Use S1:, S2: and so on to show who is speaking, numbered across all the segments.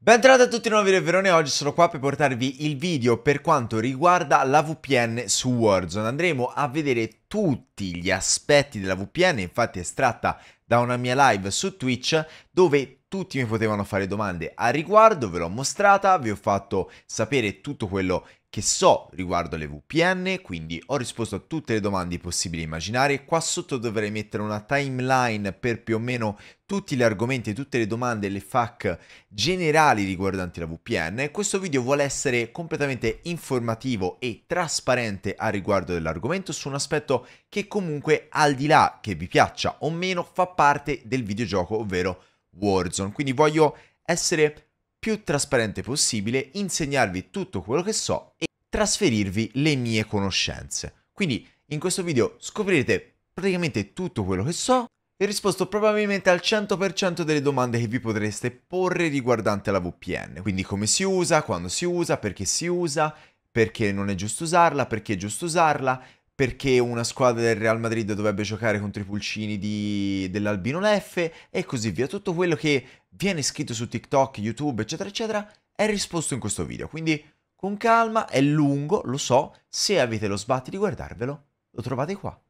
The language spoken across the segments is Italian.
S1: Bentornati a tutti nuovi video Verone, oggi sono qua per portarvi il video per quanto riguarda la VPN su Warzone. Andremo a vedere tutti gli aspetti della VPN, infatti è estratta da una mia live su Twitch dove tutti mi potevano fare domande a riguardo, ve l'ho mostrata, vi ho fatto sapere tutto quello che so riguardo le VPN, quindi ho risposto a tutte le domande possibili e immaginare. Qua sotto dovrei mettere una timeline per più o meno tutti gli argomenti, tutte le domande le FAQ generali riguardanti la VPN. Questo video vuole essere completamente informativo e trasparente a riguardo dell'argomento su un aspetto che comunque al di là che vi piaccia o meno fa parte del videogioco, ovvero Warzone. Quindi voglio essere più trasparente possibile, insegnarvi tutto quello che so e trasferirvi le mie conoscenze. Quindi in questo video scoprirete praticamente tutto quello che so e risposto probabilmente al 100% delle domande che vi potreste porre riguardante la VPN. Quindi come si usa, quando si usa, perché si usa, perché non è giusto usarla, perché è giusto usarla perché una squadra del Real Madrid dovrebbe giocare contro i pulcini di, dell'Albino Leffe e così via. Tutto quello che viene scritto su TikTok, YouTube, eccetera, eccetera, è risposto in questo video. Quindi con calma, è lungo, lo so, se avete lo sbatti di guardarvelo, lo trovate qua.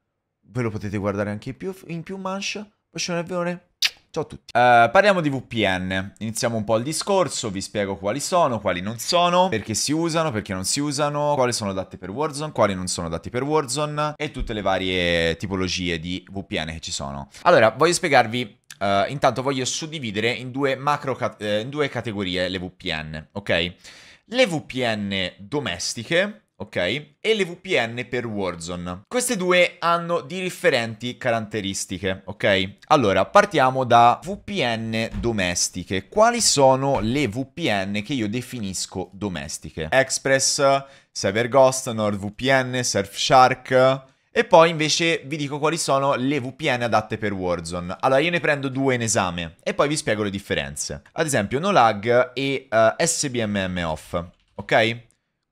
S1: Ve lo potete guardare anche in più, in più manche. Bacione al Ciao a tutti. Uh, parliamo di VPN. Iniziamo un po' il discorso, vi spiego quali sono, quali non sono, perché si usano, perché non si usano, quali sono adatti per Warzone, quali non sono adatti per Warzone e tutte le varie tipologie di VPN che ci sono. Allora, voglio spiegarvi Uh, intanto voglio suddividere in due, macro, uh, in due categorie le VPN, ok? Le VPN domestiche, ok? E le VPN per Warzone. Queste due hanno di differenti caratteristiche, ok? Allora, partiamo da VPN domestiche. Quali sono le VPN che io definisco domestiche? Express, CyberGhost, NordVPN, Surfshark... E poi invece vi dico quali sono le VPN adatte per Warzone. Allora io ne prendo due in esame e poi vi spiego le differenze. Ad esempio Nolag e uh, eh, SBMM Off, ok?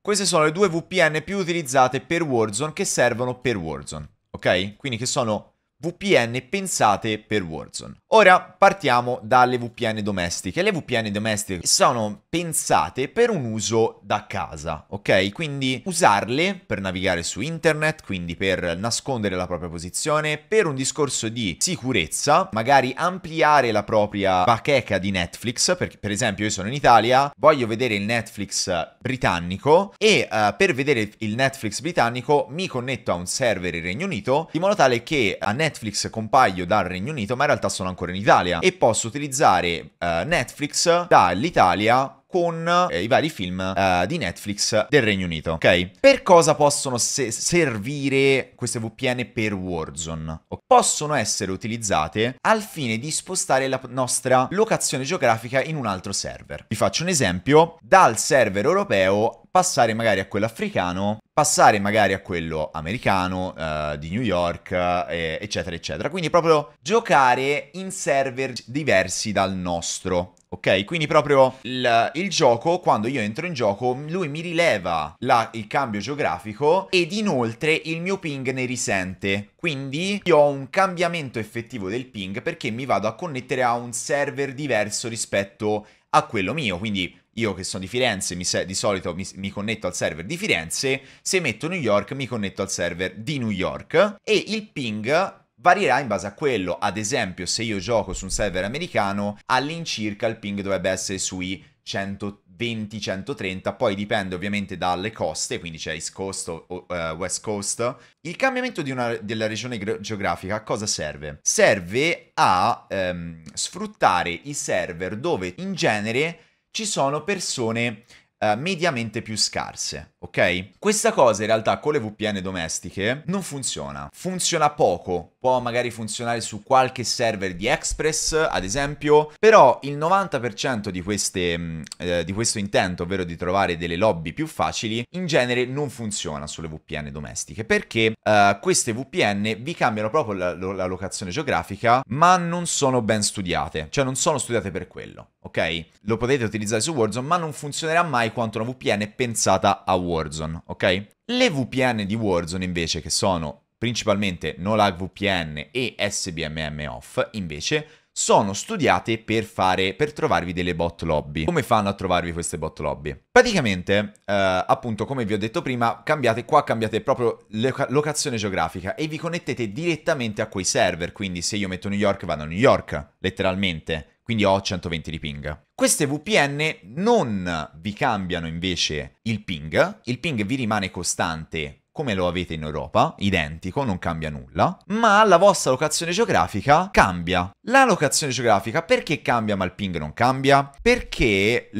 S1: Queste sono le due VPN più utilizzate per Warzone che servono per Warzone, ok? Quindi che sono VPN pensate per Warzone. Ora partiamo dalle VPN domestiche. Le VPN domestiche sono pensate per un uso da casa, ok? Quindi usarle per navigare su internet, quindi per nascondere la propria posizione, per un discorso di sicurezza, magari ampliare la propria bacheca di Netflix, perché per esempio io sono in Italia, voglio vedere il Netflix britannico e uh, per vedere il Netflix britannico mi connetto a un server in Regno Unito, di modo tale che a Netflix Netflix compaio dal Regno Unito, ma in realtà sono ancora in Italia e posso utilizzare eh, Netflix dall'Italia con eh, i vari film eh, di Netflix del Regno Unito, ok? Per cosa possono se- servire queste VPN per Warzone? Possono essere utilizzate al fine di spostare la nostra locazione geografica in un altro server. Vi faccio un esempio, dal server europeo passare magari a quello africano, passare magari a quello americano, eh, di New York, eh, eccetera, eccetera. Quindi proprio giocare in server diversi dal nostro. Ok, quindi proprio il, il, gioco, quando io entro in gioco, lui mi rileva la, il cambio geografico ed inoltre il mio ping ne risente. Quindi io ho un cambiamento effettivo del ping perché mi vado a connettere a un server diverso rispetto a quello mio. Quindi io che sono di Firenze, mi, di solito mi, mi, connetto al server di Firenze, se metto New York mi connetto al server di New York e il ping varierà in base a quello. Ad esempio, se io gioco su un server americano, all'incirca il ping dovrebbe essere sui 120-130, poi dipende ovviamente dalle coste, quindi c'è East Coast o uh, West Coast. Il cambiamento una, della regione ge- geografica a cosa serve? Serve a um, sfruttare i server dove in genere ci sono persone Uh, mediamente più scarse, ok? Questa cosa in realtà con le VPN domestiche non funziona, funziona poco può magari funzionare su qualche server di Express, ad esempio, però il 90% di, queste, mm, eh, di questo intento, ovvero di trovare delle lobby più facili, in genere non funziona sulle VPN domestiche, perché eh, queste VPN vi cambiano proprio la, la locazione geografica, ma non sono ben studiate, cioè non sono studiate per quello ok? Lo potete utilizzare su Warzone, ma non funzionerà mai quanto una VPN pensata a Warzone, ok? Le VPN di Warzone invece, che sono principalmente NoLag VPN e SBMM Off, invece, sono studiate per, fare, per trovarvi delle bot lobby. Come fanno a trovarvi queste bot lobby? Praticamente, eh, appunto, come vi ho detto prima, cambiate qua, cambiate proprio loca- locazione geografica e vi connettete direttamente a quei server, quindi se io metto New York vado a New York, letteralmente, quindi ho 120 di ping. Queste VPN non vi cambiano invece il ping, il ping vi rimane costante come lo avete in Europa, identico, non cambia nulla, ma la vostra locazione geografica cambia. La locazione geografica perché cambia ma il ping non cambia? Perché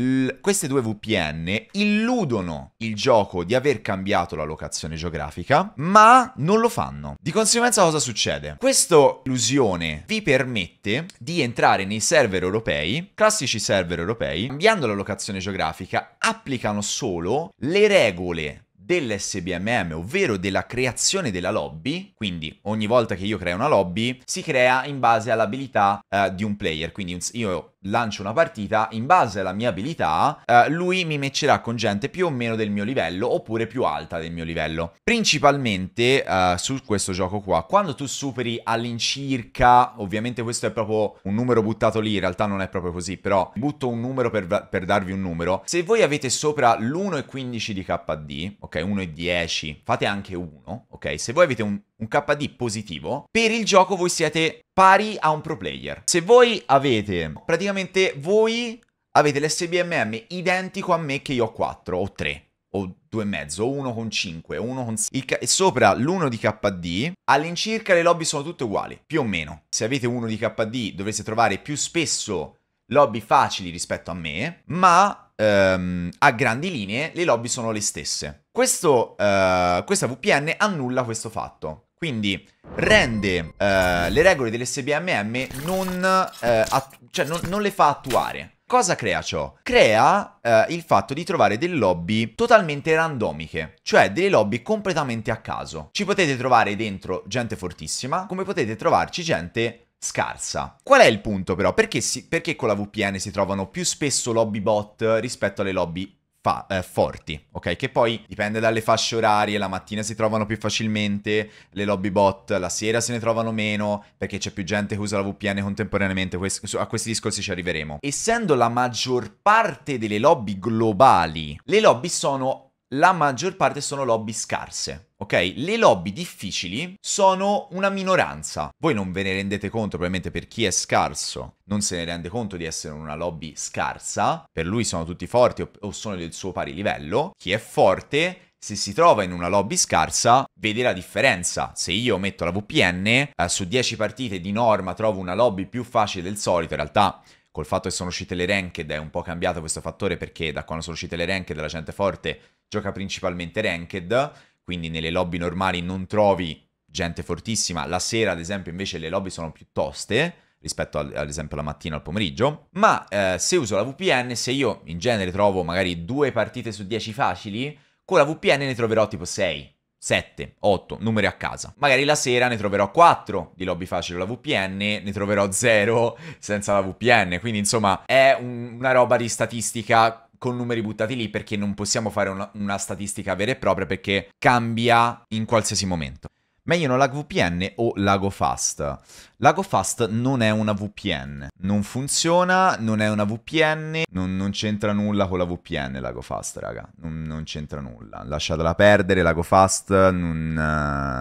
S1: queste due VPN illudono il gioco di aver cambiato la locazione geografica, ma non lo fanno. Di conseguenza cosa succede? Questa illusione vi permette di entrare nei server europei, classici server europei, cambiando la locazione geografica, applicano solo le regole dell'SBMM, ovvero della creazione della lobby, quindi ogni volta che io creo una lobby si crea in base all'abilità eh, di un player, quindi io lancio una partita, in base alla mia abilità, eh, lui mi metterà con gente più o meno del mio livello oppure più alta del mio livello. Principalmente eh, su questo gioco qua, quando tu superi all'incirca, ovviamente questo è proprio un numero buttato lì, in realtà non è proprio così, però butto un numero per, per darvi un numero. Se voi avete sopra l'1,15 di KD, ok, 1,10, fate anche 1, ok, se voi avete un un KD positivo, per il gioco voi siete pari a un pro player. Se voi avete, praticamente voi avete l'SBMM identico a me che io ho 4 o 3 o 2 2,5, o 1 con 5, 1 con 6. Il sopra l'1 di KD, all'incirca le lobby sono tutte uguali, più o meno. Se avete 1 di KD dovreste trovare più spesso lobby facili rispetto a me, ma ehm, a grandi linee le lobby sono le stesse. Questo, eh, questa VPN annulla questo fatto. Quindi rende eh, le regole dell'SBMM non, eh, cioè non, non le fa attuare. Cosa crea ciò? Crea eh, il fatto di trovare delle lobby totalmente randomiche, cioè delle lobby completamente a caso. Ci potete trovare dentro gente fortissima, come potete trovarci gente scarsa. Qual è il punto però? Perché, si, perché con la VPN si trovano più spesso lobby bot rispetto alle lobby fa- eh, forti, ok? Che poi dipende dalle fasce orarie, la mattina si trovano più facilmente le lobby bot, la sera se ne trovano meno perché c'è più gente che usa la VPN contemporaneamente, Questo, a questi discorsi ci arriveremo. Essendo la maggior parte delle lobby globali, le lobby sono la maggior parte sono lobby scarse ok? Le lobby difficili sono una minoranza. Voi non ve ne rendete conto, probabilmente per chi è scarso non se ne rende conto di essere una lobby scarsa, per lui sono tutti forti o, sono del suo pari livello. Chi è forte se si trova in una lobby scarsa, vede la differenza. Se io metto la VPN, eh, su 10 partite di norma trovo una lobby più facile del solito, in realtà col fatto che sono uscite le ranked è un po' cambiato questo fattore perché da quando sono uscite le ranked la gente forte gioca principalmente ranked, quindi nelle lobby normali non trovi gente fortissima, la sera ad esempio invece le lobby sono più toste rispetto al, ad esempio alla mattina o al pomeriggio, ma eh, se uso la VPN, se io in genere trovo magari due partite su dieci facili, con la VPN ne troverò tipo sei. 7, 8 numeri a casa. Magari la sera ne troverò 4 di lobby facile la VPN, ne troverò 0 senza la VPN. Quindi, insomma, è un, una roba di statistica con numeri buttati lì perché non possiamo fare una, una statistica vera e propria perché cambia in qualsiasi momento. Meglio una lag VPN o Lago Fast. Lago Fast non è una VPN, non funziona, non è una VPN, non, non c'entra nulla con la VPN Lago Fast, raga, non, non c'entra nulla. Lasciatela perdere, Lago Fast non,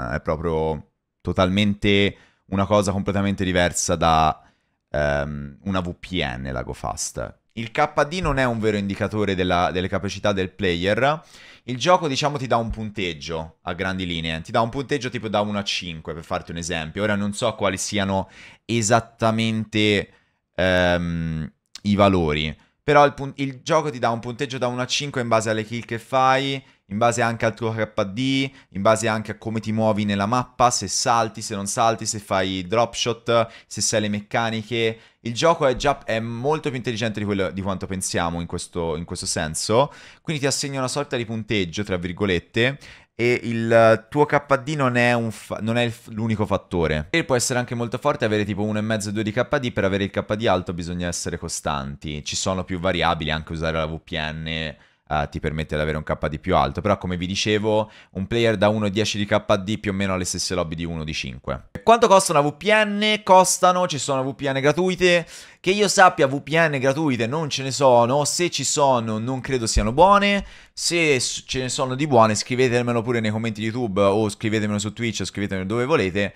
S1: uh, è proprio totalmente una cosa completamente diversa da um, una VPN Lago Fast. Il KD non è un vero indicatore della, delle capacità del player. Il gioco, diciamo, ti dà un punteggio a grandi linee. Ti dà un punteggio tipo da 1 a 5, per farti un esempio. Ora non so quali siano esattamente ehm, i valori. Però il, il gioco ti dà un punteggio da 1 a 5 in base alle kill che fai, in base anche al tuo KD, in base anche a come ti muovi nella mappa, se salti, se non salti, se fai dropshot, se sai le meccaniche. Il gioco è già è molto più intelligente di, quello, di quanto pensiamo in questo, in questo senso, quindi ti assegna una sorta di punteggio, tra virgolette, e il tuo KD non è, fa- non è f- l'unico fattore. E può essere anche molto forte avere tipo 1,5-2 di KD, per avere il KD alto bisogna essere costanti, ci sono più variabili, anche usare la VPN Uh, ti permette di avere un KD più alto. Però, come vi dicevo, un player da 1,10 di KD più o meno ha le stesse lobby di 1,5. Quanto costano VPN? Costano, ci sono VPN gratuite. Che io sappia, VPN gratuite non ce ne sono. Se ci sono, non credo siano buone. Se ce ne sono di buone, scrivetemelo pure nei commenti di YouTube o scrivetemelo su Twitch o scrivetemelo dove volete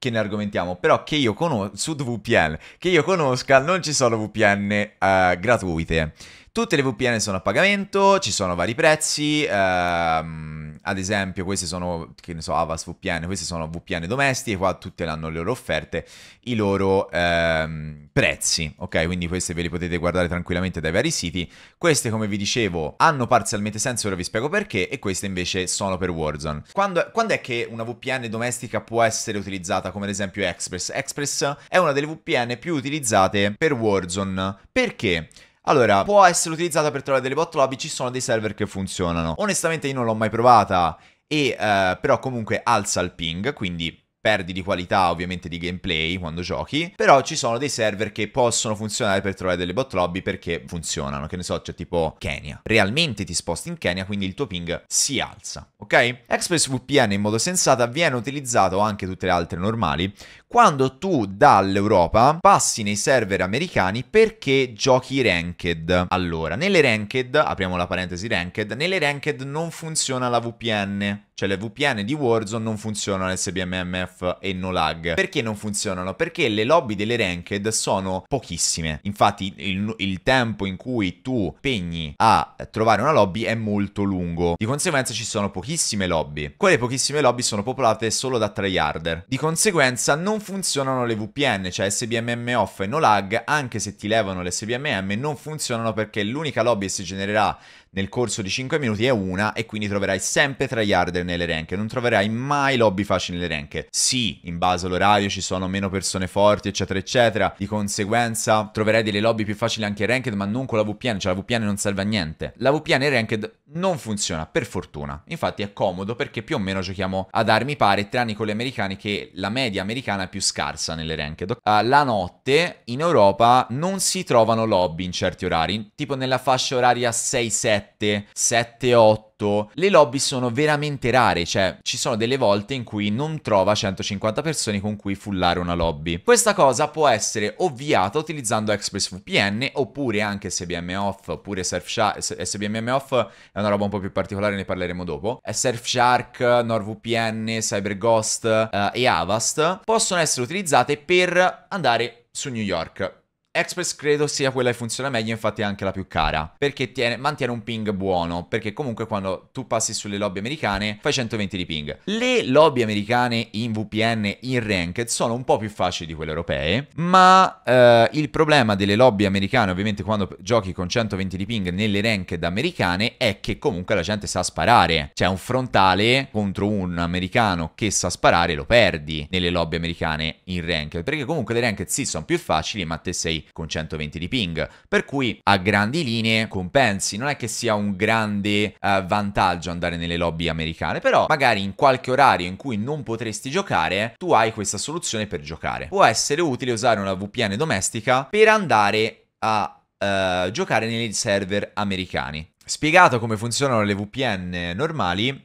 S1: che ne argomentiamo, però che io conosco, su VPN, che io conosca non ci sono VPN uh, eh, gratuite. Tutte le VPN sono a pagamento, ci sono vari prezzi, ehm, ad esempio queste sono, che ne so, Avas VPN, queste sono VPN domestiche, qua tutte hanno le loro offerte, i loro ehm, prezzi, ok? Quindi queste ve le potete guardare tranquillamente dai vari siti. Queste, come vi dicevo, hanno parzialmente senso, ora vi spiego perché, e queste invece sono per Warzone. Quando, quando è che una VPN domestica può essere utilizzata come ad esempio Express? Express è una delle VPN più utilizzate per Warzone. Perché? Allora, può essere utilizzata per trovare delle bot lobby, ci sono dei server che funzionano. Onestamente io non l'ho mai provata, e, eh, però comunque alza il ping, quindi perdi di qualità ovviamente di gameplay quando giochi, però ci sono dei server che possono funzionare per trovare delle bot lobby perché funzionano, che ne so, c'è cioè tipo Kenya. Realmente ti sposti in Kenya, quindi il tuo ping si alza, ok? ExpressVPN in modo sensato viene utilizzato anche tutte le altre normali quando tu dall'Europa passi nei server americani perché giochi ranked. Allora, nelle ranked, apriamo la parentesi ranked, nelle ranked non funziona la VPN. Cioè le VPN di Warzone non funzionano SBMMF e no lag. Perché non funzionano? Perché le lobby delle ranked sono pochissime. Infatti il, il tempo in cui tu pegni a trovare una lobby è molto lungo. Di conseguenza ci sono pochissime lobby. Quelle pochissime lobby sono popolate solo da tryharder. Di conseguenza non non funzionano le VPN, cioè SBMM off e no lag, anche se ti levano le SBMM non funzionano perché l'unica lobby che si genererà nel corso di 5 minuti è una e quindi troverai sempre tryharder nelle rank, non troverai mai lobby facili nelle rank. Sì, in base all'orario ci sono meno persone forti, eccetera, eccetera, di conseguenza troverai delle lobby più facili anche in ranked, ma non con la VPN, cioè la VPN non serve a niente. La VPN in ranked non funziona, per fortuna. Infatti è comodo perché più o meno giochiamo ad armi pari, tranne con gli americani che la media americana è più scarsa nelle ranked. Uh, la notte in Europa non si trovano lobby in certi orari, tipo nella fascia oraria 6-7 7, 7, 8 le lobby sono veramente rare, cioè ci sono delle volte in cui non trova 150 persone con cui fullare una lobby. Questa cosa può essere ovviata utilizzando ExpressVPN oppure anche SBM Off, oppure Surfshark, SBM Off è una roba un po' più particolare, ne parleremo dopo. Surfshark, NordVPN, CyberGhost eh, e Avast possono essere utilizzate per andare su New York. Express credo sia quella che funziona meglio, infatti è anche la più cara, perché tiene, mantiene un ping buono, perché comunque quando tu passi sulle lobby americane fai 120 di ping. Le lobby americane in VPN, in ranked, sono un po' più facili di quelle europee, ma eh, il problema delle lobby americane, ovviamente quando giochi con 120 di ping nelle ranked americane, è che comunque la gente sa sparare. C'è un frontale contro un americano che sa sparare lo perdi nelle lobby americane in ranked, perché comunque le ranked sì sono più facili, ma te sei con 120 di ping, per cui a grandi linee compensi, non è che sia un grande uh, vantaggio andare nelle lobby americane, però magari in qualche orario in cui non potresti giocare, tu hai questa soluzione per giocare. Può essere utile usare una VPN domestica per andare a uh, giocare nei server americani. Spiegato come funzionano le VPN normali, uh,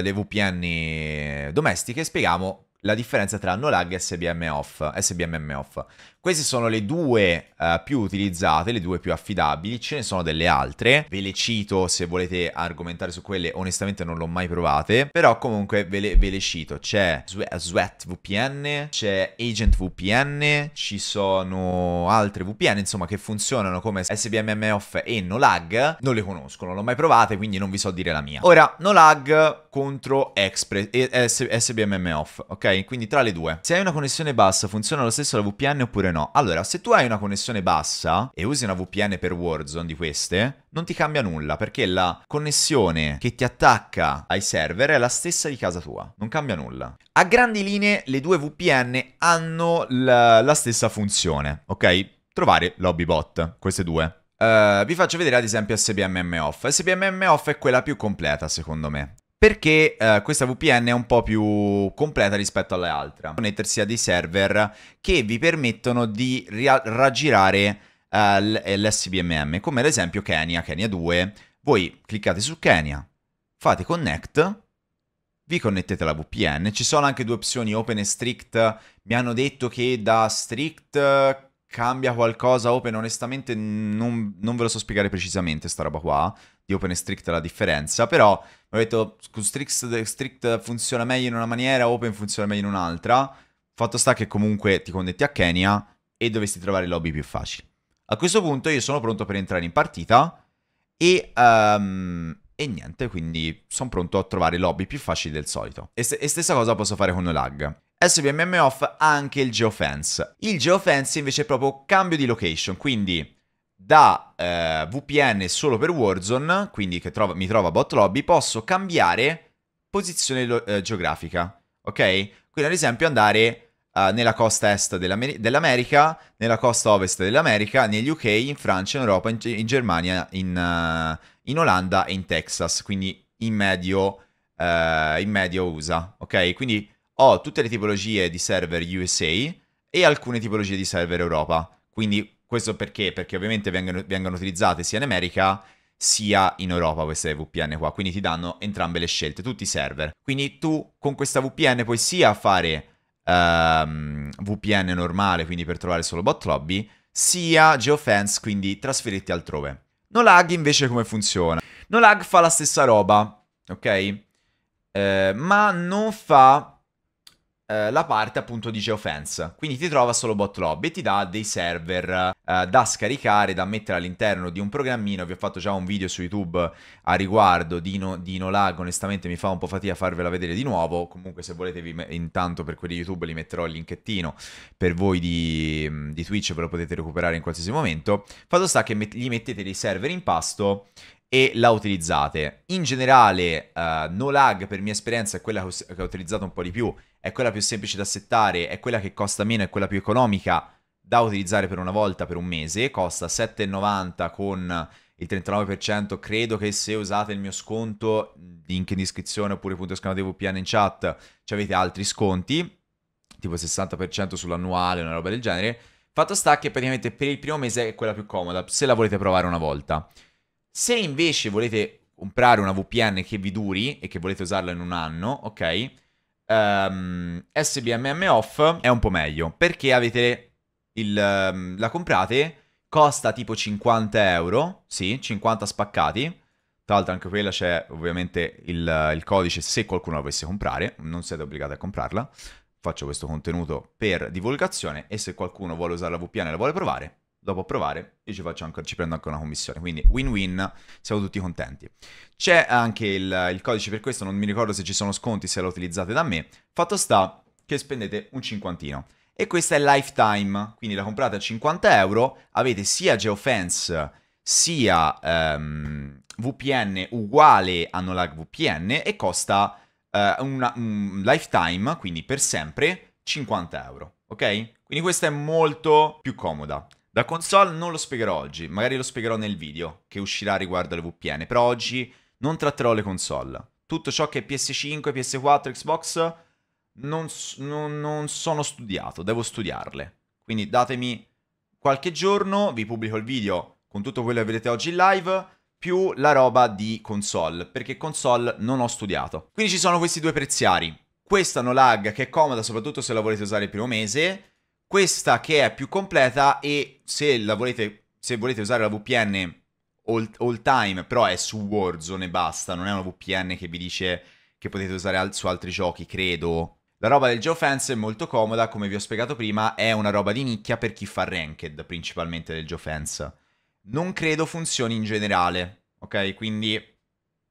S1: le VPN domestiche, spieghiamo la differenza tra no lag e SBM off, SBM off. Queste sono le due uh, più utilizzate, le due più affidabili, ce ne sono delle altre, ve le cito se volete argomentare su quelle, onestamente non l'ho mai provate, però comunque ve le, ve le cito, c'è Sweat VPN, c'è Agent VPN, ci sono altre VPN insomma che funzionano come SBMM off e no lag, non le conosco, non l'ho mai provate quindi non vi so dire la mia. Ora, no lag contro Express e SBMM off, ok? Quindi tra le due. Se hai una connessione bassa funziona lo stesso la VPN oppure no. Allora, se tu hai una connessione bassa e usi una VPN per Warzone di queste, non ti cambia nulla perché la connessione che ti attacca ai server è la stessa di casa tua. Non cambia nulla. A grandi linee le due VPN hanno la, la stessa funzione, ok? Trovare lobby bot, queste due. Uh, vi faccio vedere ad esempio SBMM off. SBMM off è quella più completa secondo me perché eh, questa VPN è un po' più completa rispetto alle altre. Connettersi a dei server che vi permettono di ria- raggirare eh, l- eh, l'SBMM, come ad esempio Kenya, Kenya 2. Voi cliccate su Kenya, fate connect, vi connettete alla VPN. Ci sono anche due opzioni open e strict. Mi hanno detto che da strict cambia qualcosa Open, onestamente non, non, ve lo so spiegare precisamente sta roba qua, di Open e Strict la differenza, però ho detto Strict, Strict funziona meglio in una maniera, Open funziona meglio in un'altra, fatto sta che comunque ti connetti a Kenya e dovresti trovare lobby più facili. A questo punto io sono pronto per entrare in partita e, um, e niente, quindi sono pronto a trovare lobby più facili del solito. E, st- e stessa cosa posso fare con Olag. SVMM off ha anche il geofence. Il geofence invece è proprio cambio di location, quindi da eh, VPN solo per Warzone, quindi che trova, mi trova bot lobby, posso cambiare posizione eh, geografica, ok? Quindi ad esempio andare eh, nella costa est dell'Amer- dell'America, nella costa ovest dell'America, negli UK, in Francia, in Europa, in, in Germania, in, uh, in Olanda e in Texas, quindi in medio, uh, in medio USA, ok? Quindi ho tutte le tipologie di server USA e alcune tipologie di server Europa. Quindi questo perché? Perché ovviamente vengono, vengono utilizzate sia in America sia in Europa queste VPN qua, quindi ti danno entrambe le scelte, tutti i server. Quindi tu con questa VPN puoi sia fare um, ehm, VPN normale, quindi per trovare solo bot lobby, sia geofence, quindi trasferirti altrove. No lag invece come funziona? No lag fa la stessa roba, ok? Eh, ma non fa eh, la parte appunto di geofence. Quindi ti trova solo bot lobby e ti dà dei server eh, da scaricare, da mettere all'interno di un programmino. Vi ho fatto già un video su YouTube a riguardo di, no, di Nolag, onestamente mi fa un po' fatica a farvela vedere di nuovo. Comunque se volete vi, intanto per quelli di YouTube li metterò il linkettino, per voi di, di Twitch ve lo potete recuperare in qualsiasi momento. Fatto sta che met- gli mettete dei server in pasto e la utilizzate. In generale, uh, no lag per mia esperienza è quella che ho, utilizzato un po' di più, è quella più semplice da settare, è quella che costa meno, è quella più economica da utilizzare per una volta per un mese, costa 7,90 con il 39%, credo che se usate il mio sconto, link in descrizione oppure punto esclamativo VPN in chat, ci avete altri sconti, tipo 60% sull'annuale, una roba del genere. Fatto sta che praticamente per il primo mese è quella più comoda, se la volete provare una volta. Se invece volete comprare una VPN che vi duri e che volete usarla in un anno, ok? Um, ehm, SBMM off è un po' meglio perché avete il, um, la comprate, costa tipo 50 euro, sì, 50 spaccati. Tra l'altro anche quella c'è ovviamente il, il codice se qualcuno la volesse comprare, non siete obbligati a comprarla faccio questo contenuto per divulgazione e se qualcuno vuole usare la VPN e la vuole provare, dopo provare e ci, anche, ci, prendo anche una commissione. Quindi win-win, siamo tutti contenti. C'è anche il, il, codice per questo, non mi ricordo se ci sono sconti, se lo utilizzate da me. Fatto sta che spendete un cinquantino. E questa è lifetime, quindi la comprate a 50 euro, avete sia Geofence sia um, ehm, VPN uguale a Nolag VPN e costa uh, una, un lifetime, quindi per sempre, 50 euro, ok? Quindi questa è molto più comoda. Da console non lo spiegherò oggi, magari lo spiegherò nel video che uscirà riguardo alle VPN, però oggi non tratterò le console. Tutto ciò che è PS5, PS4, Xbox non, non, non sono studiato, devo studiarle. Quindi datemi qualche giorno, vi pubblico il video con tutto quello che vedete oggi in live, più la roba di console, perché console non ho studiato. Quindi ci sono questi due preziari. Questa no lag che è comoda soprattutto se la volete usare il primo mese, questa che è più completa e se, volete, se volete usare la VPN all, all, time, però è su Warzone e basta, non è una VPN che vi dice che potete usare al, su altri giochi, credo. La roba del Geofence è molto comoda, come vi ho spiegato prima, è una roba di nicchia per chi fa ranked, principalmente del Geofence. Non credo funzioni in generale, ok? Quindi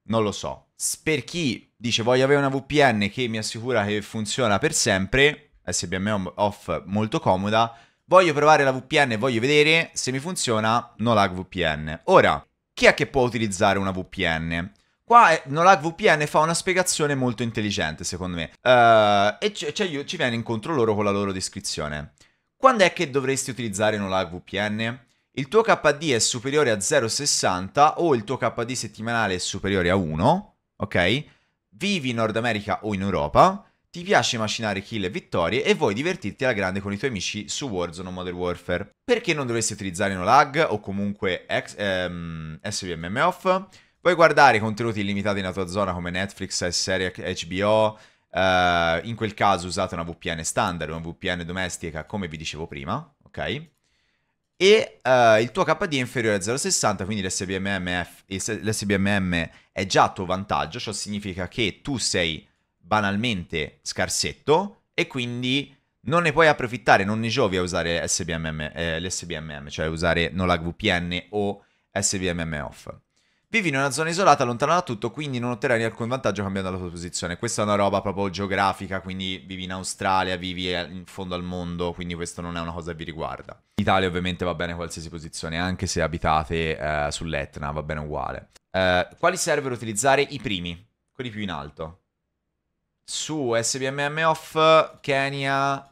S1: non lo so. Per chi dice voglio avere una VPN che mi assicura che funziona per sempre, SBM off molto comoda. Voglio provare la VPN, e voglio vedere se mi funziona Nolag VPN. Ora, chi è che può utilizzare una VPN? Qua eh, Nolag VPN fa una spiegazione molto intelligente, secondo me. Uh, e c- cioè ci viene incontro loro con la loro descrizione. Quando è che dovresti utilizzare Nolag VPN? Il tuo KD è superiore a 0,60 o il tuo KD settimanale è superiore a 1, ok? Vivi in Nord America o in Europa ti piace macinare kill e vittorie e vuoi divertirti alla grande con i tuoi amici su Warzone o Modern Warfare. Perché non dovresti utilizzare no lag o comunque ex, ehm, SVMM off? Puoi guardare contenuti illimitati nella tua zona come Netflix, serie HBO, Uh, eh, in quel caso usate una VPN standard, una VPN domestica, come vi dicevo prima, ok? E uh, il tuo KD è inferiore a 0,60, quindi l'SVMM è già a tuo vantaggio, ciò significa che tu sei banalmente scarsetto e quindi non ne puoi approfittare, non ne giovi a usare SBMM, eh, l'SBMM, cioè usare Nolag VPN o SBMM off. Vivi in una zona isolata, lontana da tutto, quindi non otterrai alcun vantaggio cambiando la tua posizione. Questa è una roba proprio geografica, quindi vivi in Australia, vivi eh, in fondo al mondo, quindi questo non è una cosa che vi riguarda. In Italia ovviamente va bene qualsiasi posizione, anche se abitate eh, sull'Etna, va bene uguale. Eh, quali server utilizzare? I primi, quelli più in alto su SBMM off Kenya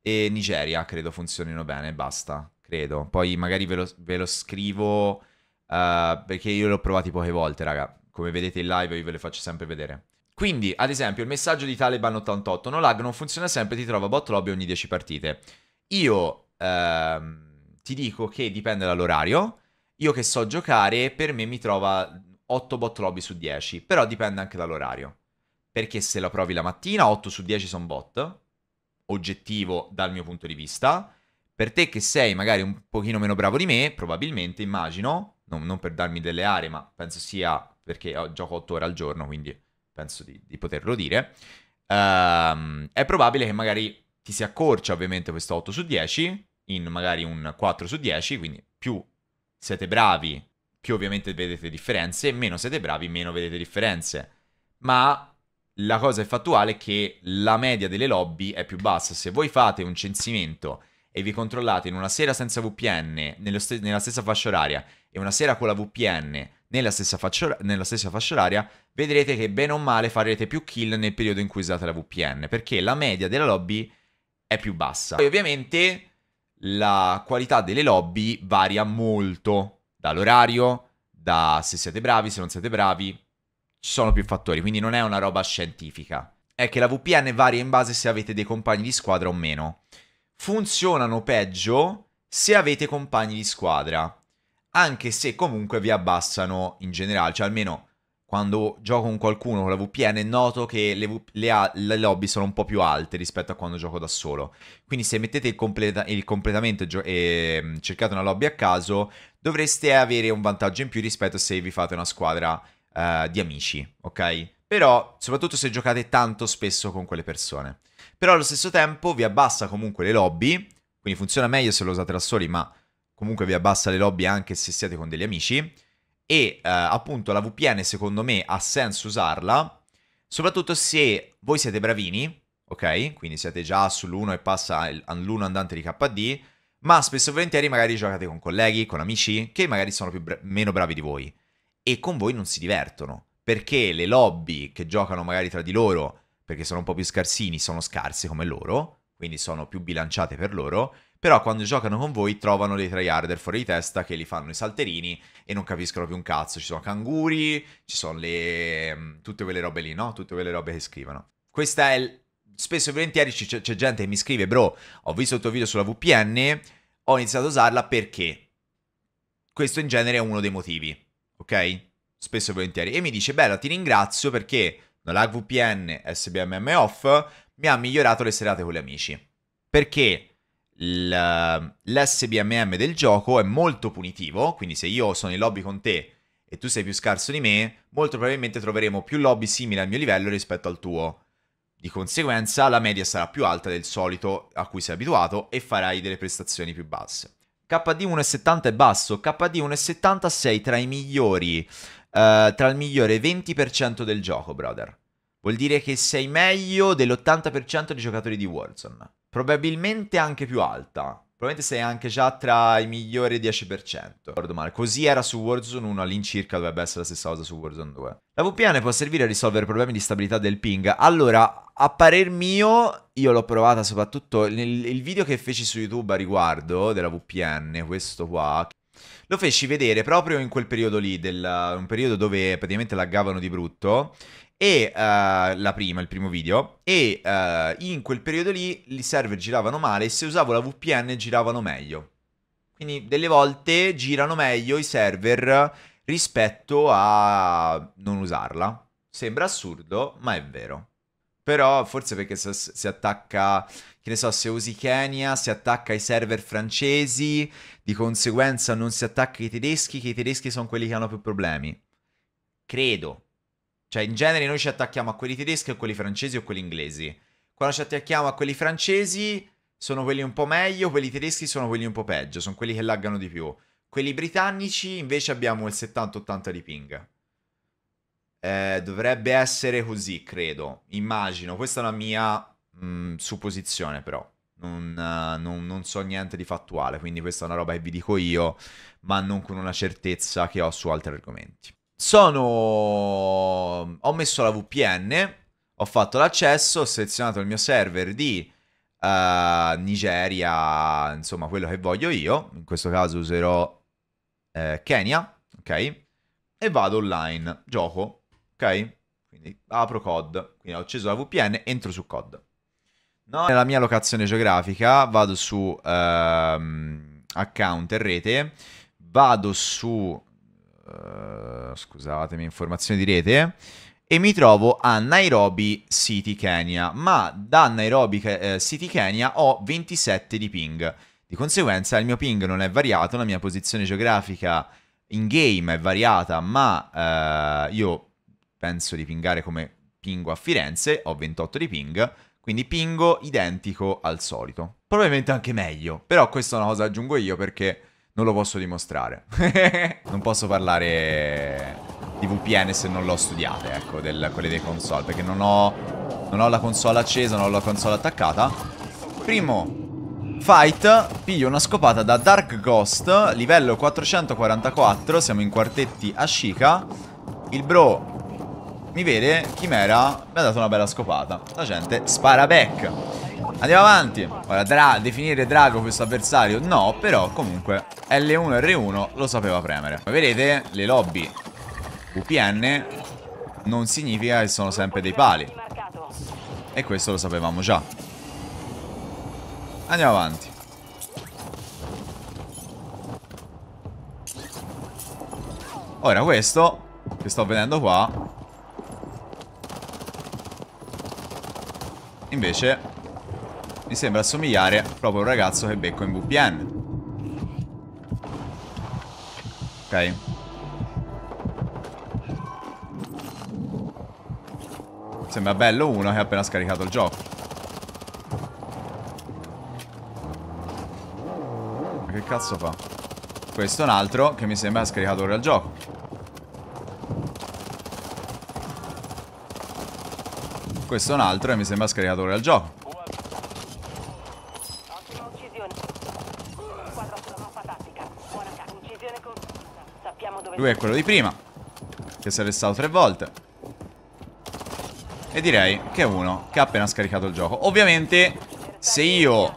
S1: e Nigeria, credo funzionino bene, basta, credo. Poi magari ve lo, ve lo scrivo uh, perché io l'ho provato poche volte, raga. Come vedete in live io ve le faccio sempre vedere. Quindi, ad esempio, il messaggio di Taliban 88, no lag, non funziona sempre, ti trova bot lobby ogni 10 partite. Io uh, ti dico che dipende dall'orario. Io che so giocare, per me mi trova 8 bot lobby su 10, però dipende anche dall'orario. Perché se la provi la mattina, 8 su 10 sono bot, oggettivo dal mio punto di vista. Per te che sei magari un pochino meno bravo di me, probabilmente, immagino, non, non per darmi delle aree, ma penso sia perché eh, gioco 8 ore al giorno, quindi penso di, di poterlo dire, ehm, è probabile che magari ti si accorcia ovviamente questo 8 su 10 in magari un 4 su 10, quindi più siete bravi, più ovviamente vedete differenze, meno siete bravi, meno vedete differenze. Ma la cosa è fattuale che la media delle lobby è più bassa. Se voi fate un censimento e vi controllate in una sera senza VPN st- nella stessa fascia oraria e una sera con la VPN nella stessa, faccio- nella stessa fascia oraria, vedrete che bene o male farete più kill nel periodo in cui usate la VPN, perché la media della lobby è più bassa. Poi ovviamente la qualità delle lobby varia molto dall'orario, da se siete bravi, se non siete bravi, ci sono più fattori, quindi non è una roba scientifica. È che la VPN varia in base se avete dei compagni di squadra o meno. Funzionano peggio se avete compagni di squadra, anche se comunque vi abbassano in generale, cioè almeno quando gioco con qualcuno con la VPN noto che le, le, le, lobby sono un po' più alte rispetto a quando gioco da solo. Quindi se mettete il, completa- il completamento e mm, cercate una lobby a caso, dovreste avere un vantaggio in più rispetto se vi fate una squadra uh, di amici, ok? Però, soprattutto se giocate tanto spesso con quelle persone. Però allo stesso tempo vi abbassa comunque le lobby, quindi funziona meglio se lo usate da soli, ma comunque vi abbassa le lobby anche se siete con degli amici. E uh, appunto la VPN secondo me ha senso usarla, soprattutto se voi siete bravini, ok? Quindi siete già sull'1 e passa all'1 andante di KD, ma spesso e volentieri magari giocate con colleghi, con amici che magari sono bra- meno bravi di voi e con voi non si divertono, perché le lobby che giocano magari tra di loro, perché sono un po' più scarsini, sono scarse come loro, quindi sono più bilanciate per loro, però quando giocano con voi trovano dei tryharder fuori di testa che li fanno i salterini e non capiscono più un cazzo, ci sono canguri, ci sono le... Mm, tutte quelle robe lì, no? Tutte quelle robe che scrivono. Questa è... L... Spesso e volentieri c- c'è gente che mi scrive, bro, ho visto il tuo video sulla VPN, ho iniziato a usarla perché... Questo in genere è uno dei motivi ok? Spesso e volentieri. E mi dice, Bella, ti ringrazio perché la VPN SBMM off mi ha migliorato le serate con gli amici. Perché l'SBMM del gioco è molto punitivo, quindi se io sono in lobby con te e tu sei più scarso di me, molto probabilmente troveremo più lobby simili al mio livello rispetto al tuo. Di conseguenza la media sarà più alta del solito a cui sei abituato e farai delle prestazioni più basse. KD 1,70 è basso, KD 1,70 sei tra i migliori, uh, tra il migliore 20% del gioco, brother. Vuol dire che sei meglio dell'80% dei giocatori di Warzone. Probabilmente anche più alta. Probabilmente sei anche già tra i migliori 10%. male. Così era su Warzone 1, all'incirca dovrebbe essere la stessa cosa su Warzone 2. La VPN può servire a risolvere problemi di stabilità del ping. Allora, a parer mio, io l'ho provata soprattutto nel video che feci su YouTube a riguardo della VPN, questo qua. Lo feci vedere proprio in quel periodo lì, del, un periodo dove praticamente laggavano di brutto e uh, la prima, il primo video. E uh, in quel periodo lì i server giravano male. E se usavo la VPN giravano meglio. Quindi delle volte girano meglio i server rispetto a non usarla. Sembra assurdo, ma è vero. Però forse perché se, se attacca, che ne so, se usi Kenya, si attacca ai server francesi, di conseguenza non si attacca ai tedeschi, che i tedeschi sono quelli che hanno più problemi. Credo, cioè, in genere noi ci attacchiamo a quelli tedeschi o quelli francesi o quelli inglesi. Quando ci attacchiamo a quelli francesi, sono quelli un po' meglio, quelli tedeschi sono quelli un po' peggio, sono quelli che laggano di più. Quelli britannici invece abbiamo il 70-80 di ping. Eh, dovrebbe essere così, credo. Immagino. Questa è una mia mh, mm, supposizione, però. Non, uh, non, non, so niente di fattuale, quindi questa è una roba che vi dico io, ma non con una certezza che ho su altri argomenti. Sono... ho messo la VPN, ho fatto l'accesso, ho selezionato il mio server di uh, Nigeria, insomma quello che voglio io, in questo caso userò uh, Kenya, ok? E vado online, gioco, ok? Quindi apro COD, quindi ho acceso la VPN, entro su COD. No, nella mia locazione geografica vado su uh, account e rete, vado su eh, scusatemi, informazione di rete e mi trovo a Nairobi City, Kenya, ma da Nairobi eh, City, Kenya ho 27 di ping. Di conseguenza il mio ping non è variato, la mia posizione geografica in game è variata, ma eh, io penso di pingare come pingo a Firenze, ho 28 di ping, quindi pingo identico al solito. Probabilmente anche meglio, però questa è una cosa aggiungo io perché non lo posso dimostrare. non posso parlare di VPN se non l'ho studiate, ecco, del, quelle dei console, perché non ho, non ho la console accesa, non ho la console attaccata. Primo, Fight, piglio una scopata da Dark Ghost, livello 444, siamo in quartetti a Shika. Il bro mi vede, Chimera, mi ha dato una bella scopata. La gente spara back. Andiamo avanti Ora, dra definire drago questo avversario No, però comunque L1 R1 lo sapeva premere Come vedete, le lobby UPN non significa che sono sempre dei pali E questo lo sapevamo già Andiamo avanti Ora questo Che sto vedendo qua Invece mi sembra assomigliare proprio a un ragazzo che becco in VPN. Ok. Sembra bello uno che ha appena scaricato il gioco. Ma che cazzo fa? Questo è un altro che mi sembra ha scaricato ora il gioco. Questo è un altro che mi sembra ha scaricato ora il gioco. Lui è quello di prima Che si è restato tre volte E direi che è uno Che ha appena scaricato il gioco Ovviamente se io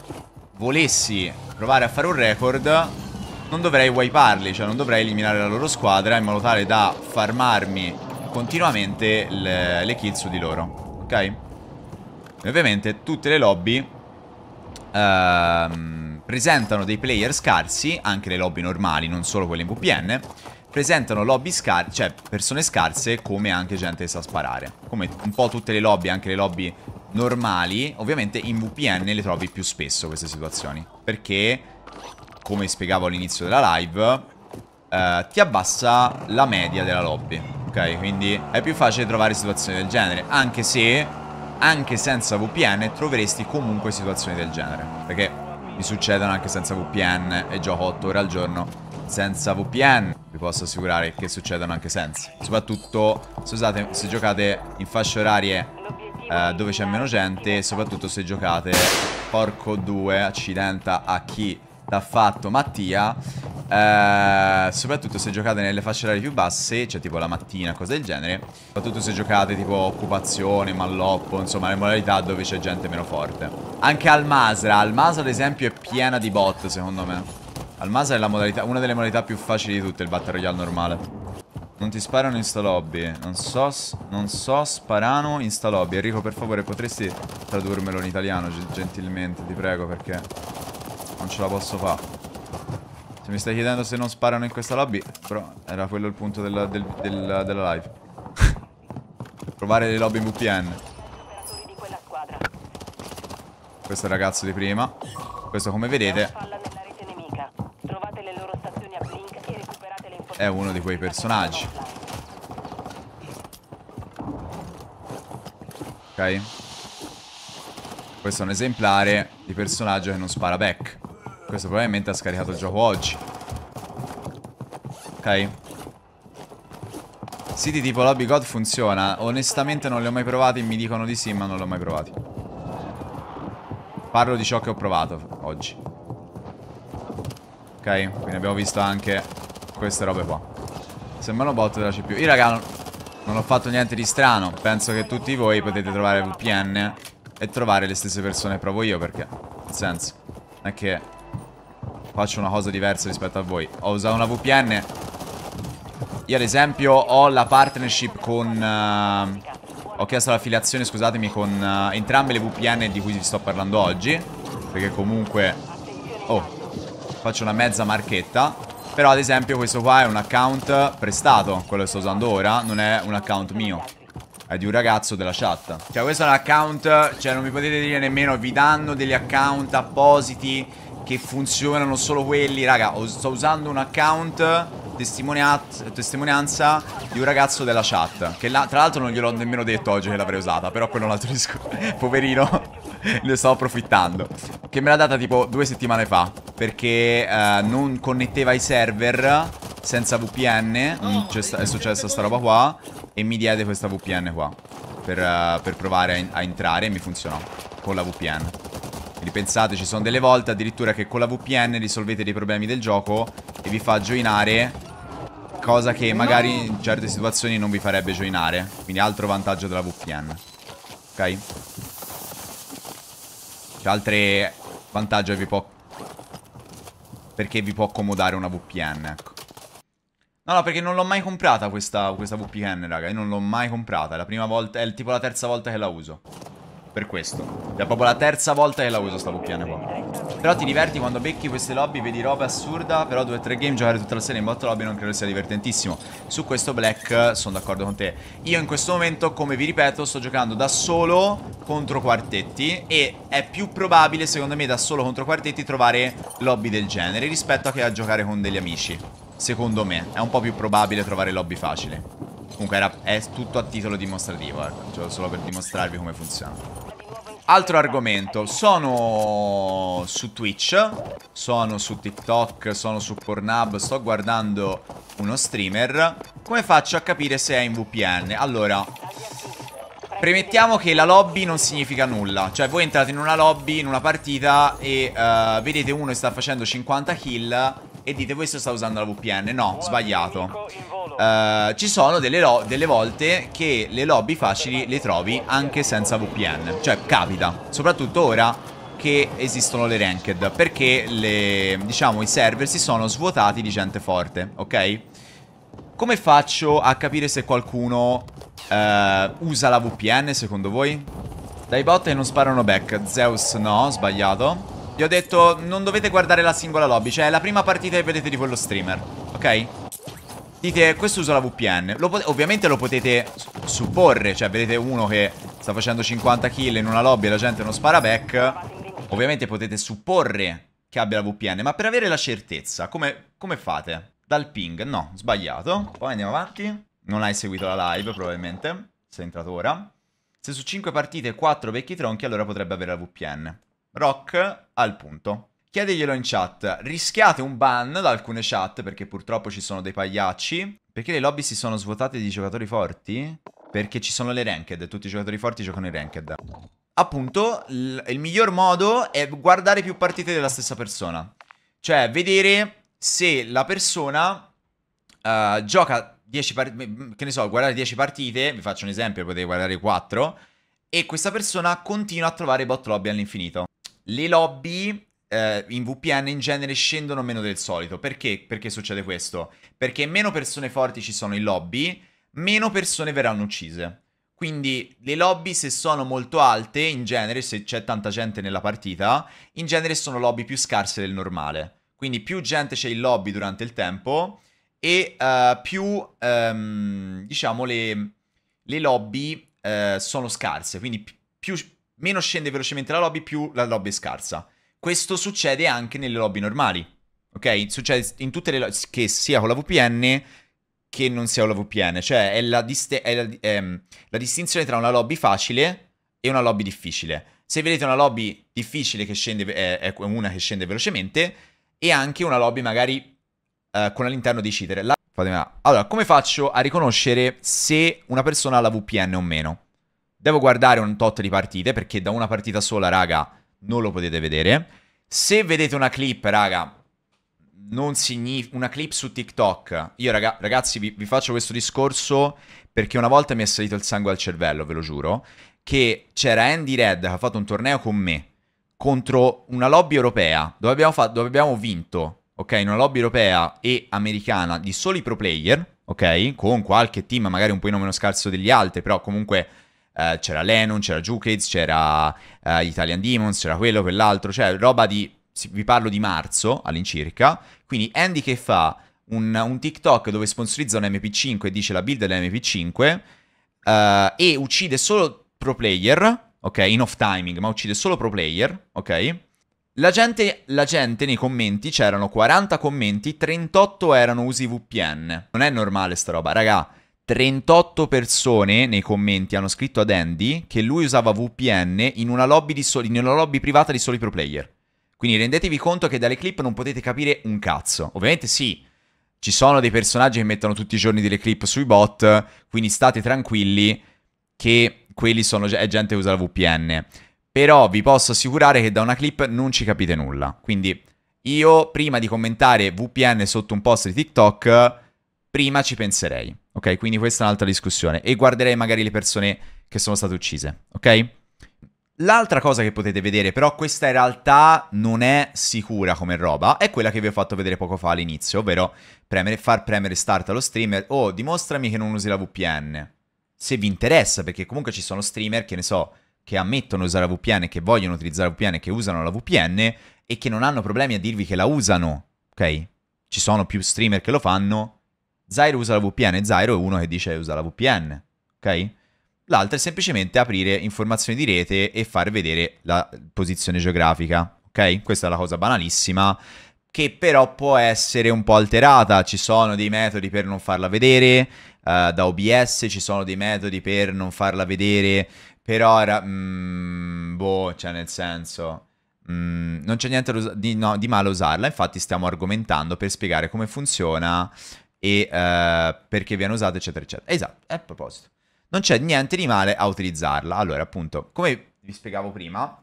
S1: volessi provare a fare un record Non dovrei wiparli Cioè non dovrei eliminare la loro squadra In modo tale da farmarmi continuamente le, le kill su di loro Ok? E ovviamente tutte le lobby ehm, Presentano dei player scarsi Anche le lobby normali, non solo quelle in VPN presentano lobby scarse, cioè persone scarse come anche gente che sa sparare. Come un po' tutte le lobby, anche le lobby normali, ovviamente in VPN le trovi più spesso queste situazioni. Perché, come spiegavo all'inizio della live, eh, ti abbassa la media della lobby. Ok, quindi è più facile trovare situazioni del genere, anche se, anche senza VPN, troveresti comunque situazioni del genere. Perché mi succedono anche senza VPN e gioco 8 ore al giorno senza VPN vi posso assicurare che succedono anche senza. Soprattutto se, usate, se giocate in fasce orarie eh, dove c'è meno gente soprattutto se giocate porco 2 accidenta a chi l'ha fatto Mattia eh, soprattutto se giocate nelle fasce orarie più basse cioè tipo la mattina cose del genere soprattutto se giocate tipo occupazione malloppo insomma le modalità dove c'è gente meno forte anche al Masra al Masra ad esempio è piena di bot secondo me al Masa è modalità, una delle modalità più facili di tutte, il Battle Royale normale. Non ti sparano in sta lobby. Non so, non so, sparano in sta lobby. Enrico, per favore, potresti tradurmelo in italiano, gentilmente, ti prego, perché non ce la posso fare. Se mi stai chiedendo se non sparano in questa lobby, però era quello il punto della, del, della, della live. Provare le lobby in VPN. Questo è il ragazzo di prima Questo come vedete è uno di quei personaggi. Ok? Questo è un esemplare di personaggio che non spara back. Questo probabilmente ha scaricato il gioco oggi. Ok? Siti tipo Lobby God funziona. Onestamente non li ho mai provati, mi dicono di sì, ma non li ho mai provati. Parlo di ciò che ho provato oggi. Ok, quindi abbiamo visto anche queste robe qua Sembrano botte della CPU Io raga non, non ho fatto niente di strano Penso che tutti voi potete trovare VPN E trovare le stesse persone che provo io perché Nel senso Non è che faccio una cosa diversa rispetto a voi Ho usato una VPN Io ad esempio ho la partnership con... Uh, ho chiesto l'affiliazione, scusatemi, con uh, entrambe le VPN di cui vi sto parlando oggi Perché comunque... Oh, faccio una mezza marchetta però ad esempio questo qua è un account prestato Quello che sto usando ora non è un account mio è di un ragazzo della chat Cioè questo è un account Cioè non mi potete dire nemmeno Vi danno degli account appositi Che funzionano solo quelli Raga sto usando un account testimonianza di un ragazzo della chat Che la, tra l'altro non gliel'ho nemmeno detto oggi che l'avrei usata Però quello è un altro discorso Poverino ne stavo approfittando. Che me l'ha data tipo due settimane fa. Perché uh, non connetteva i server senza VPN. Mm, eh, è successa eh, sta roba qua. E mi diede questa VPN qua. Per, uh, per provare a, in a, entrare e mi funzionò. Con la VPN. Ripensate ci sono delle volte addirittura che con la VPN risolvete dei problemi del gioco e vi fa joinare. Cosa che magari in certe situazioni non vi farebbe joinare. Quindi altro vantaggio della VPN. Ok? C'è altre vantaggio vi può... Perché vi può accomodare una VPN, ecco. No, no, perché non l'ho mai comprata questa, questa VPN, raga. Io non l'ho mai comprata. È la prima volta... È tipo la terza volta che la uso. Per questo. È proprio la terza volta che la uso sta VPN qua. Però ti diverti quando becchi queste lobby, vedi roba assurda, però due o tre game giocare tutta la serie in bot lobby non credo sia divertentissimo. Su questo Black sono d'accordo con te. Io in questo momento, come vi ripeto, sto giocando da solo contro quartetti e è più probabile secondo me da solo contro quartetti trovare lobby del genere rispetto a che a giocare con degli amici. Secondo me è un po' più probabile trovare lobby facile. Comunque era, è tutto a titolo dimostrativo, ecco, cioè solo per dimostrarvi come funziona. Altro argomento, sono su Twitch, sono su TikTok, sono su Pornhub, sto guardando uno streamer. Come faccio a capire se è in VPN? Allora, premettiamo che la lobby non significa nulla. Cioè voi entrate in una lobby, in una partita e uh, vedete uno che sta facendo 50 kill e dite questo sta usando la VPN. No, sbagliato. Uh, ci sono delle, delle, volte che le lobby facili le trovi anche senza VPN. Cioè, capita. Soprattutto ora che esistono le ranked. Perché le, diciamo, i server si sono svuotati di gente forte, ok? Come faccio a capire se qualcuno uh, usa la VPN secondo voi? Dai bot e non sparano back. Zeus no, sbagliato. Gli ho detto non dovete guardare la singola lobby Cioè è la prima partita che vedete di quello streamer Ok? Dite questo usa la VPN lo Ovviamente lo potete supporre Cioè vedete uno che sta facendo 50 kill in una lobby E la gente non spara back Ovviamente potete supporre che abbia la VPN Ma per avere la certezza come, come fate? Dal ping? No, sbagliato Poi andiamo avanti Non hai seguito la live probabilmente Sei entrato ora se su 5 partite 4 vecchi tronchi allora potrebbe avere la VPN Rock al punto. Chiedeglielo in chat. Rischiate un ban da alcune chat perché purtroppo ci sono dei pagliacci. Perché le lobby si sono svuotate di giocatori forti? Perché ci sono le ranked, tutti i giocatori forti giocano i ranked. Appunto, il miglior modo è guardare più partite della stessa persona. Cioè, vedere se la persona uh, gioca 10 partite, che ne so, guardare 10 partite, vi faccio un esempio, potete guardare 4, e questa persona continua a trovare bot lobby all'infinito le lobby eh, in VPN in genere scendono meno del solito. Perché? Perché succede questo? Perché meno persone forti ci sono in lobby, meno persone verranno uccise. Quindi le lobby se sono molto alte, in genere, se c'è tanta gente nella partita, in genere sono lobby più scarse del normale. Quindi più gente c'è in lobby durante il tempo e uh, più, um, diciamo, le, le lobby uh, sono scarse. Quindi più, meno scende velocemente la lobby, più la lobby è scarsa. Questo succede anche nelle lobby normali, ok? Succede in tutte le lobby, che sia con la VPN che non sia con la VPN. Cioè è la, diste- è la, ehm, la distinzione tra una lobby facile e una lobby difficile. Se vedete una lobby difficile che scende, eh, è una che scende velocemente, e anche una lobby magari eh, con all'interno di cheater. La... Fatemi una... Allora, come faccio a riconoscere se una persona ha la VPN o meno? Devo guardare un tot di partite perché da una partita sola, raga, non lo potete vedere. Se vedete una clip, raga, non significa una clip su TikTok. Io, raga, ragazzi, vi, vi, faccio questo discorso perché una volta mi è salito il sangue al cervello, ve lo giuro. Che c'era Andy Red che ha fatto un torneo con me contro una lobby europea dove abbiamo, dove abbiamo vinto, ok, in una lobby europea e americana di soli pro player, ok, con qualche team magari un po' meno scarso degli altri, però comunque eh, c'era Lenon, c'era Jukades, c'era eh, Italian Demons, c'era quello, quell'altro, cioè roba di, vi parlo di marzo all'incirca, quindi Andy che fa un, un TikTok dove sponsorizza un MP5 e dice la build dell'MP5 eh, e uccide solo pro player, ok, in off timing, ma uccide solo pro player, ok? La gente, la gente, nei commenti, c'erano 40 commenti, 38 erano usi VPN. Non è normale sta roba, raga. 38 persone nei commenti hanno scritto ad Andy che lui usava VPN in una lobby, soli, in una lobby privata di soli pro player. Quindi rendetevi conto che dalle clip non potete capire un cazzo. Ovviamente sì, ci sono dei personaggi che mettono tutti i giorni delle clip sui bot, quindi state tranquilli che quelli sono è gente che usa la VPN. Però vi posso assicurare che da una clip non ci capite nulla. Quindi io prima di commentare VPN sotto un post di TikTok, prima ci penserei. Ok, quindi questa è un'altra discussione. E guarderei magari le persone che sono state uccise, ok? L'altra cosa che potete vedere, però questa in realtà non è sicura come roba, è quella che vi ho fatto vedere poco fa all'inizio, ovvero premere, far premere start allo streamer o oh, dimostrami che non usi la VPN. Se vi interessa, perché comunque ci sono streamer che ne so, che ammettono di usare la VPN, che vogliono utilizzare la VPN, che usano la VPN e che non hanno problemi a dirvi che la usano, ok? Ci sono più streamer che lo fanno, Zairo usa la VPN e Zairo è uno che dice usa la VPN, ok? L'altro è semplicemente aprire informazioni di rete e far vedere la posizione geografica, ok? Questa è la cosa banalissima che però può essere un po' alterata, ci sono dei metodi per non farla vedere uh, da OBS, ci sono dei metodi per non farla vedere, però era, mm, boh, cioè nel senso, mm, non c'è niente di, no, di male a usarla, infatti stiamo argomentando per spiegare come funziona e eh, perché viene usata, eccetera, eccetera. Esatto, è a proposito. Non c'è niente di male a utilizzarla. Allora, appunto, come vi spiegavo prima,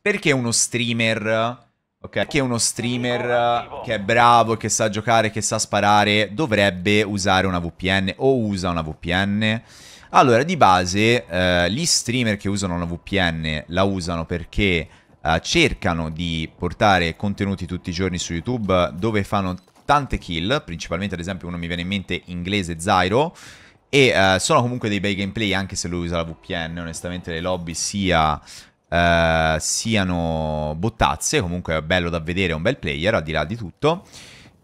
S1: perché uno streamer... Ok, perché uno streamer che è bravo, che sa giocare, che sa sparare, dovrebbe usare una VPN o usa una VPN? Allora, di base, eh, gli streamer che usano una VPN la usano perché eh, cercano di portare contenuti tutti i giorni su YouTube dove fanno tante kill, principalmente ad esempio uno mi viene in mente inglese Zyro, e uh, sono comunque dei bei gameplay anche se lui usa la VPN, onestamente le lobby sia, uh, siano bottazze, comunque è bello da vedere, è un bel player al di là di tutto,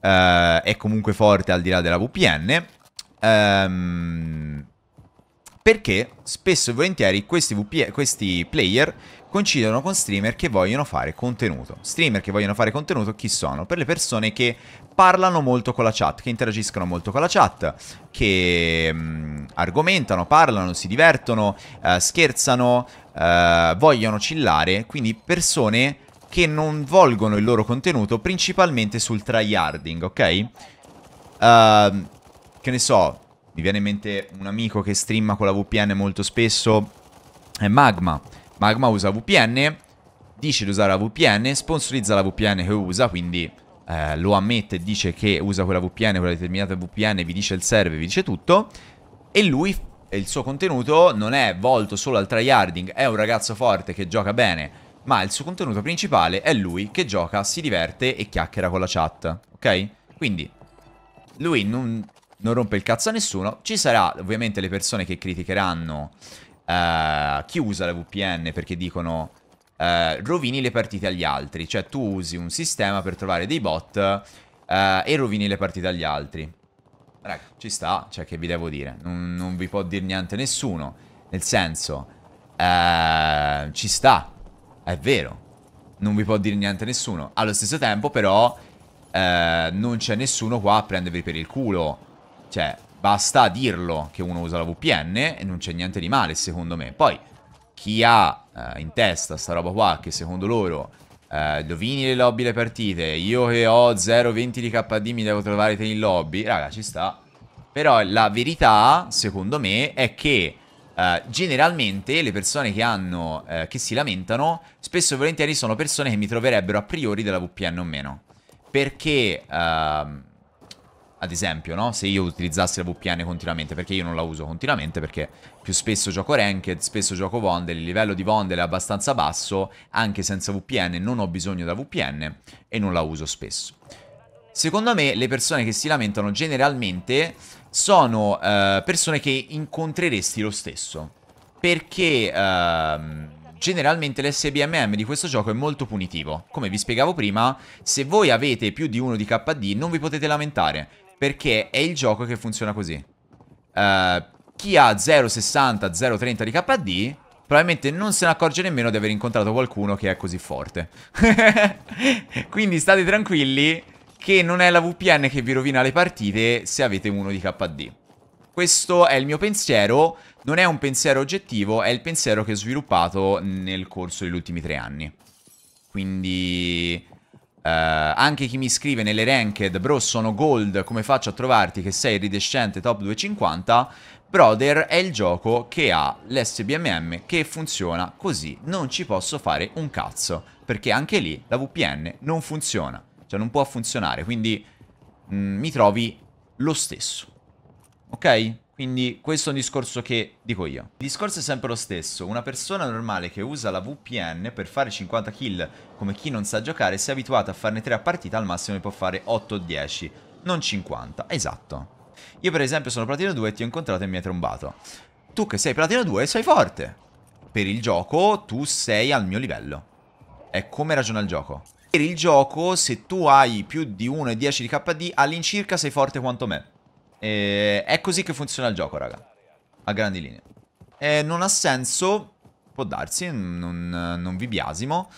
S1: uh, è comunque forte al di là della VPN. Um, ehm, perché spesso e volentieri questi, VP, questi player coincidono con streamer che vogliono fare contenuto. Streamer che vogliono fare contenuto chi sono? Per le persone che parlano molto con la chat, che interagiscono molto con la chat, che mh, mm, argomentano, parlano, si divertono, eh, scherzano, eh, vogliono chillare, quindi persone che non volgono il loro contenuto principalmente sul tryharding, ok? Uh, che ne so, mi viene in mente un amico che streama con la VPN molto spesso, è Magma Magma usa VPN, dice di usare la VPN, sponsorizza la VPN che usa, quindi eh, lo ammette, dice che usa quella VPN, quella determinata VPN, vi dice il server, vi dice tutto, e lui il suo contenuto non è volto solo al tryharding, è un ragazzo forte che gioca bene, ma il suo contenuto principale è lui che gioca, si diverte e chiacchiera con la chat, ok? Quindi lui non, non rompe il cazzo a nessuno, ci sarà ovviamente le persone che criticheranno uh, chi usa la VPN perché dicono uh, rovini le partite agli altri, cioè tu usi un sistema per trovare dei bot uh, e rovini le partite agli altri. Raga, ci sta, cioè che vi devo dire, non, non vi può dire niente nessuno, nel senso, ci sta, è vero, non vi può dire niente nessuno. Allo stesso tempo però non c'è nessuno qua a prendervi per il culo, cioè Basta dirlo che uno usa la VPN e non c'è niente di male, secondo me. Poi, chi ha eh, in testa sta roba qua, che secondo loro eh, dovini le lobby le partite, io che ho 0,20 di KD mi devo trovare te in lobby, raga, ci sta. Però la verità, secondo me, è che eh, generalmente le persone che, hanno, eh, che si lamentano spesso e volentieri sono persone che mi troverebbero a priori della VPN o meno. Perché ehm, ad esempio, no? Se io utilizzassi la VPN continuamente, perché io non la uso continuamente, perché più spesso gioco ranked, spesso gioco Vondel, il livello di Vondel è abbastanza basso, anche senza VPN non ho bisogno della VPN e non la uso spesso. Secondo me le persone che si lamentano generalmente sono eh, persone che incontreresti lo stesso, perché... Ehm, generalmente l'SBMM di questo gioco è molto punitivo. Come vi spiegavo prima, se voi avete più di uno di KD non vi potete lamentare, perché è il gioco che funziona così. Uh, chi ha 0,60, 0,30 di KD probabilmente non se ne accorge nemmeno di aver incontrato qualcuno che è così forte. Quindi state tranquilli che non è la VPN che vi rovina le partite se avete uno di KD. Questo è il mio pensiero, non è un pensiero oggettivo, è il pensiero che ho sviluppato nel corso degli ultimi tre anni. Quindi Uh, anche chi mi scrive nelle ranked, bro, sono gold, come faccio a trovarti che sei ridescente top 250? Brother è il gioco che ha l'SBMM che funziona così, non ci posso fare un cazzo, perché anche lì la VPN non funziona, cioè non può funzionare, quindi mh, mm, mi trovi lo stesso, ok? Quindi questo è un discorso che dico io. Il discorso è sempre lo stesso, una persona normale che usa la VPN per fare 50 kill come chi non sa giocare si è abituata a farne 3 a partita al massimo ne può fare 8 o 10, non 50, esatto. Io per esempio sono Platino 2 e ti ho incontrato e mi hai trombato. Tu che sei Platino 2 sei forte. Per il gioco tu sei al mio livello. È come ragiona il gioco. Per il gioco se tu hai più di 1 e 10 di KD all'incirca sei forte quanto me. E eh, è così che funziona il gioco, raga. A grandi linee. E eh, non ha senso, può darsi, non, non vi biasimo.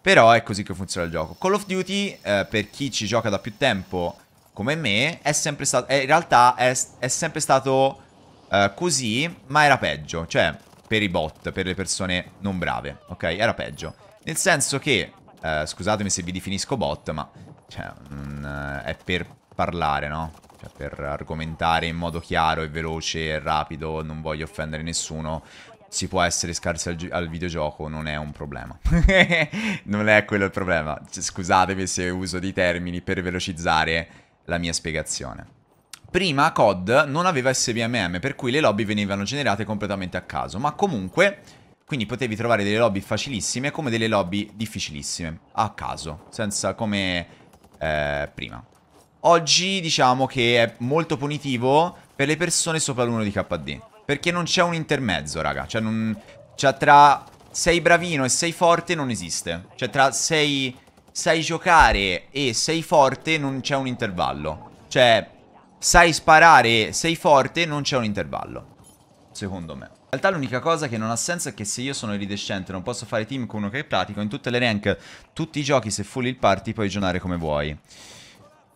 S1: Però è così che funziona il gioco. Call of Duty, eh, per chi ci gioca da più tempo come me, è sempre stato... Eh, in realtà è, è sempre stato eh, così, ma era peggio. Cioè, per i bot, per le persone non brave, ok? Era peggio. Nel senso che, eh, scusatemi se vi definisco bot, ma... Cioè, mh, è per parlare, no? Cioè, per argomentare in modo chiaro e veloce e rapido, non voglio offendere nessuno, si può essere scarsi al, al, videogioco, non è un problema. non è quello il problema. scusatemi se uso dei termini per velocizzare la mia spiegazione. Prima COD non aveva SVMM, per cui le lobby venivano generate completamente a caso, ma comunque... Quindi potevi trovare delle lobby facilissime come delle lobby difficilissime, a caso, senza come eh, prima. Oggi diciamo che è molto punitivo per le persone sopra l'1 di KD. Perché non c'è un intermezzo, raga. Cioè, non... cioè, tra sei bravino e sei forte non esiste. Cioè, tra sei... sai giocare e sei forte non c'è un intervallo. Cioè, sai sparare e sei forte non c'è un intervallo. Secondo me. In realtà l'unica cosa che non ha senso è che se io sono iridescente non posso fare team con uno che è pratico, in tutte le rank, tutti i giochi se full il party puoi giocare come vuoi.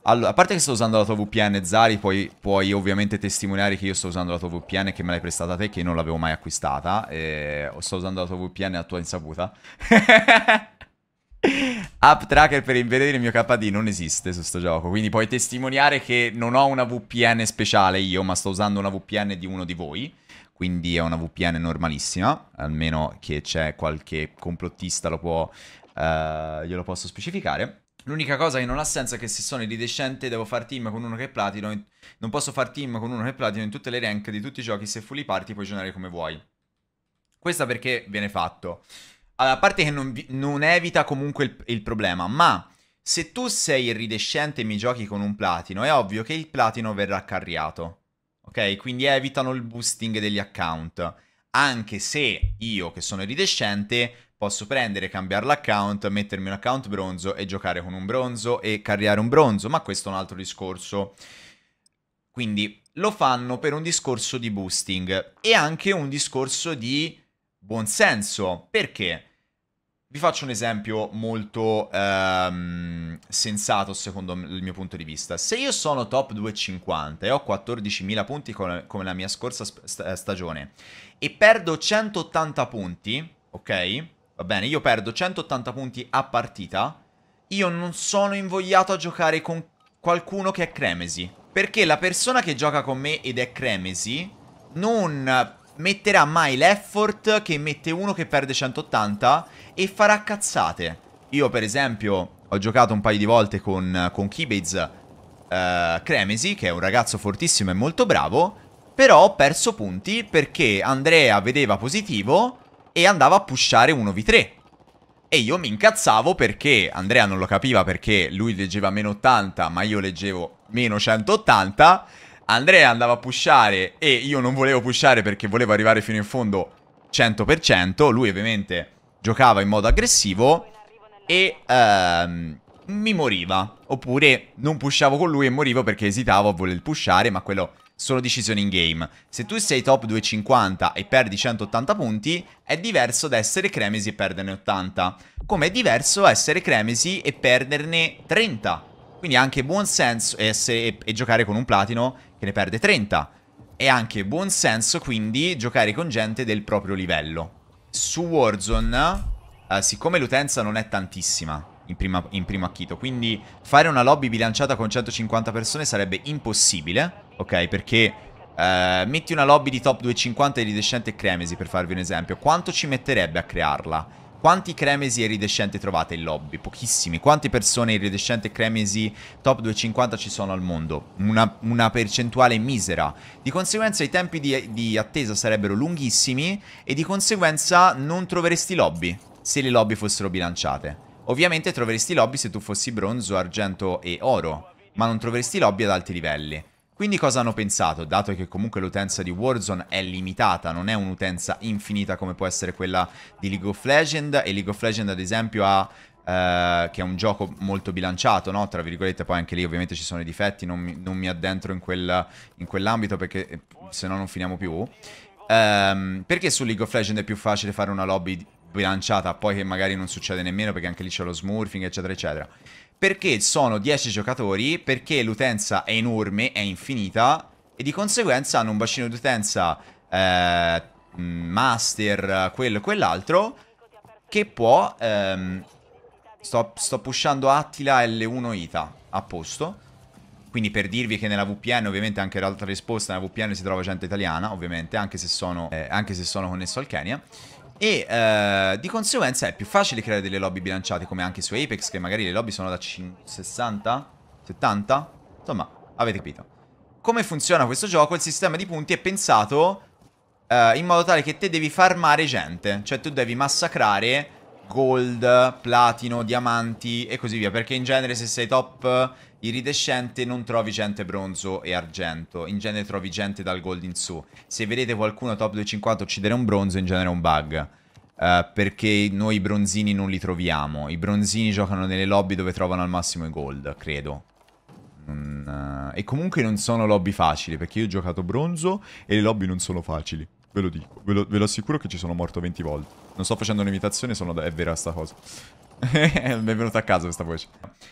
S1: Allora, a parte che sto usando la tua VPN Zari, poi puoi ovviamente testimoniare che io sto usando la tua VPN che me l'hai prestata te, che non l'avevo mai acquistata. E eh, sto usando la tua VPN a tua insaputa. App tracker per invedere il mio KD non esiste su sto gioco, quindi puoi testimoniare che non ho una VPN speciale io, ma sto usando una VPN di uno di voi quindi è una VPN normalissima, almeno che c'è qualche complottista lo può, eh, glielo posso specificare. L'unica cosa che non ha senso è che se sono iridescente devo far team con uno che è platino. Non posso far team con uno che è platino in tutte le rank di tutti i giochi. Se fully party puoi giocare come vuoi. Questa perché viene fatto. Allora, a parte che non, non evita comunque il, il problema, ma... Se tu sei iridescente e mi giochi con un platino, è ovvio che il platino verrà carriato. Ok? Quindi evitano il boosting degli account. Anche se io, che sono iridescente, posso prendere, cambiare l'account, mettermi un account bronzo e giocare con un bronzo e carriare un bronzo, ma questo è un altro discorso. Quindi lo fanno per un discorso di boosting e anche un discorso di buonsenso. Perché? Vi faccio un esempio molto ehm, sensato secondo il mio punto di vista. Se io sono top 250 e ho 14.000 punti come, la mia scorsa stagione e perdo 180 punti, ok? Va bene, io perdo 180 punti a partita. Io non sono invogliato a giocare con qualcuno che è Cremesi. Perché la persona che gioca con me ed è Cremesi non metterà mai l'effort che mette uno che perde 180 e farà cazzate. Io per esempio ho giocato un paio di volte con, con Keybase uh, Cremesi, che è un ragazzo fortissimo e molto bravo, però ho perso punti perché Andrea vedeva positivo e andava a pushare 1v3. E io mi incazzavo perché Andrea non lo capiva perché lui leggeva meno 80 ma io leggevo meno 180. Andrea andava a pushare e io non volevo pushare perché volevo arrivare fino in fondo 100%. Lui ovviamente giocava in modo aggressivo e ehm, mi moriva. Oppure non pushavo con lui e morivo perché esitavo a voler pushare ma quello sono decisioni in game. Se tu sei top 250 e perdi 180 punti, è diverso da essere Cremesi e perderne 80. Come è diverso essere Cremesi e perderne 30. Quindi è anche buon senso e, e giocare con un platino che ne perde 30. È anche buon senso quindi giocare con gente del proprio livello. Su Warzone, eh, siccome l'utenza non è tantissima, in, prima, in primo acchito. Quindi fare una lobby bilanciata con 150 persone sarebbe impossibile ok? Perché eh, metti una lobby di top 250 iridescente e Cremesi, per farvi un esempio. Quanto ci metterebbe a crearla? Quanti Cremesi e Ridescente trovate in lobby? Pochissimi. Quante persone iridescente e Cremesi top 250 ci sono al mondo? Una, una percentuale misera. Di conseguenza i tempi di, di attesa sarebbero lunghissimi e di conseguenza non troveresti lobby se le lobby fossero bilanciate. Ovviamente troveresti lobby se tu fossi bronzo, argento e oro, ma non troveresti lobby ad alti livelli. Quindi cosa hanno pensato? Dato che comunque l'utenza di Warzone è limitata, non è un'utenza infinita come può essere quella di League of Legends, e League of Legends ad esempio ha Uh, che è un gioco molto bilanciato, no? tra virgolette, poi anche lì ovviamente ci sono i difetti, non mi, non mi addentro in, quel, in, quell'ambito perché eh, se no non finiamo più. Um, perché su League of Legends è più facile fare una lobby bilanciata poi che magari non succede nemmeno perché anche lì c'è lo smurfing eccetera eccetera perché sono 10 giocatori perché l'utenza è enorme è infinita e di conseguenza hanno un bacino d'utenza eh, mm, master quello e quell'altro che può ehm, sto, sto pushando Attila L1 Ita a posto quindi per dirvi che nella VPN ovviamente anche l'altra risposta nella VPN si trova gente italiana ovviamente anche se sono, eh, anche se sono connesso al Kenya e eh, di conseguenza è più facile creare delle lobby bilanciate come anche su Apex che magari le lobby sono da 60, 70, insomma avete capito. Come funziona questo gioco? Il sistema di punti è pensato eh, in modo tale che te devi farmare gente, cioè tu devi massacrare gold, platino, diamanti e così via, perché in genere se sei top Iridescente non trovi gente bronzo e argento, in genere trovi gente dal gold in su. Se vedete qualcuno top 250 uccidere un bronzo, in genere è un bug. Uh, perché noi bronzini non li troviamo. I bronzini giocano nelle lobby dove trovano al massimo i gold, credo. Mm, uh, e comunque non sono lobby facili, perché io ho giocato bronzo e le lobby non sono facili. Ve lo dico, ve lo, ve lo assicuro che ci sono morto 20 volte. Non sto facendo un'imitazione, sono... è vera sta cosa. Benvenuto a casa questa voce.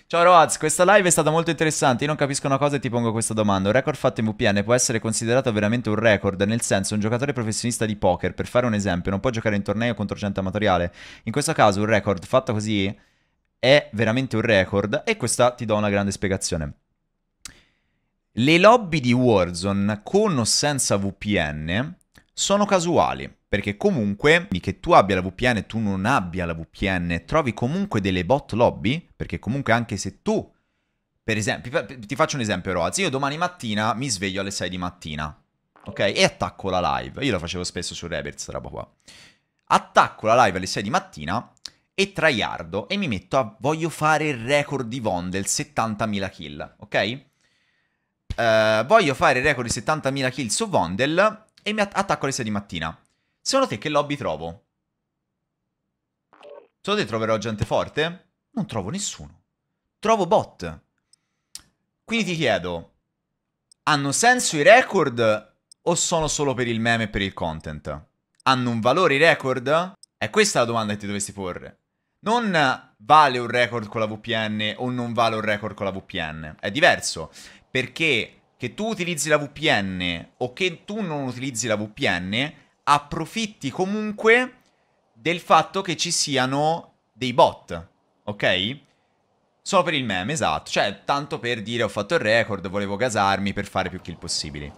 S1: Ciao Roaz, questa live è stata molto interessante. Io non capisco una cosa e ti pongo questa domanda. Un record fatto in VPN può essere considerato veramente un record? Nel senso, un giocatore professionista di poker, per fare un esempio, non può giocare in torneo contro gente amatoriale. In questo caso, un record fatto così è veramente un record. E questa ti do una grande spiegazione. Le lobby di Warzone con o senza VPN sono casuali, perché comunque che tu abbia la VPN e tu non abbia la VPN, trovi comunque delle bot lobby, perché comunque anche se tu, per esempio, ti faccio un esempio Roaz, io domani mattina mi sveglio alle 6 di mattina, ok? E attacco la live, io lo facevo spesso su Rebels, questa roba qua. Attacco la live alle 6 di mattina e traiardo e mi metto a voglio fare il record di Von del 70.000 kill, ok? Uh, voglio fare il record di 70.000 kill su Vondel e mi attacco alle 6 di mattina. Secondo te che lobby trovo? Secondo te troverò gente forte? Non trovo nessuno. Trovo bot. Quindi ti chiedo, hanno senso i record o sono solo per il meme e per il content? Hanno un valore i record? È questa la domanda che ti dovresti porre. Non vale un record con la VPN o non vale un record con la VPN. È diverso, perché che tu utilizzi la VPN o che tu non utilizzi la VPN, approfitti comunque del fatto che ci siano dei bot, ok? Solo per il meme, esatto. Cioè, tanto per dire ho fatto il record, volevo gasarmi per fare più kill possibili.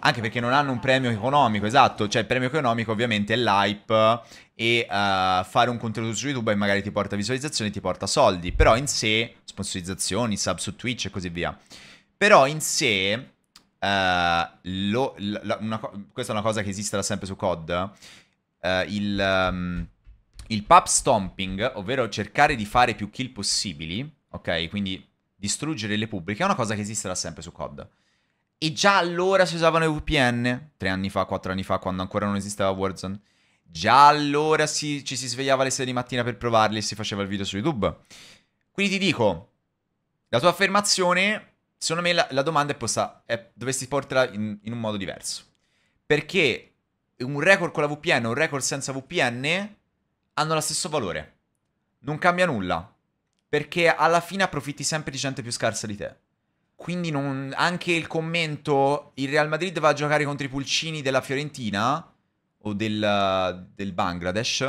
S1: Anche perché non hanno un premio economico, esatto. Cioè, il premio economico ovviamente è l'hype e uh, fare un contenuto su YouTube e magari ti porta visualizzazioni, ti porta soldi. Però in sé, sponsorizzazioni, sub su Twitch e così via. Però in sé, uh, lo, la, una, questa è una cosa che esiste da sempre su COD, uh, il, um, il pub stomping, ovvero cercare di fare più kill possibili, ok? Quindi distruggere le pubbliche, è una cosa che esiste da sempre su COD. E già allora si usavano i VPN, tre anni fa, quattro anni fa, quando ancora non esisteva Warzone. Già allora si, ci si svegliava alle 6 di mattina per provarli e si faceva il video su YouTube. Quindi ti dico, la tua affermazione secondo me la, la domanda è posta, è, dovresti portarla in, in un modo diverso. Perché un record con la VPN e un record senza VPN hanno lo stesso valore. Non cambia nulla. Perché alla fine approfitti sempre di gente più scarsa di te. Quindi non, anche il commento, il Real Madrid va a giocare contro i pulcini della Fiorentina o del, del Bangladesh,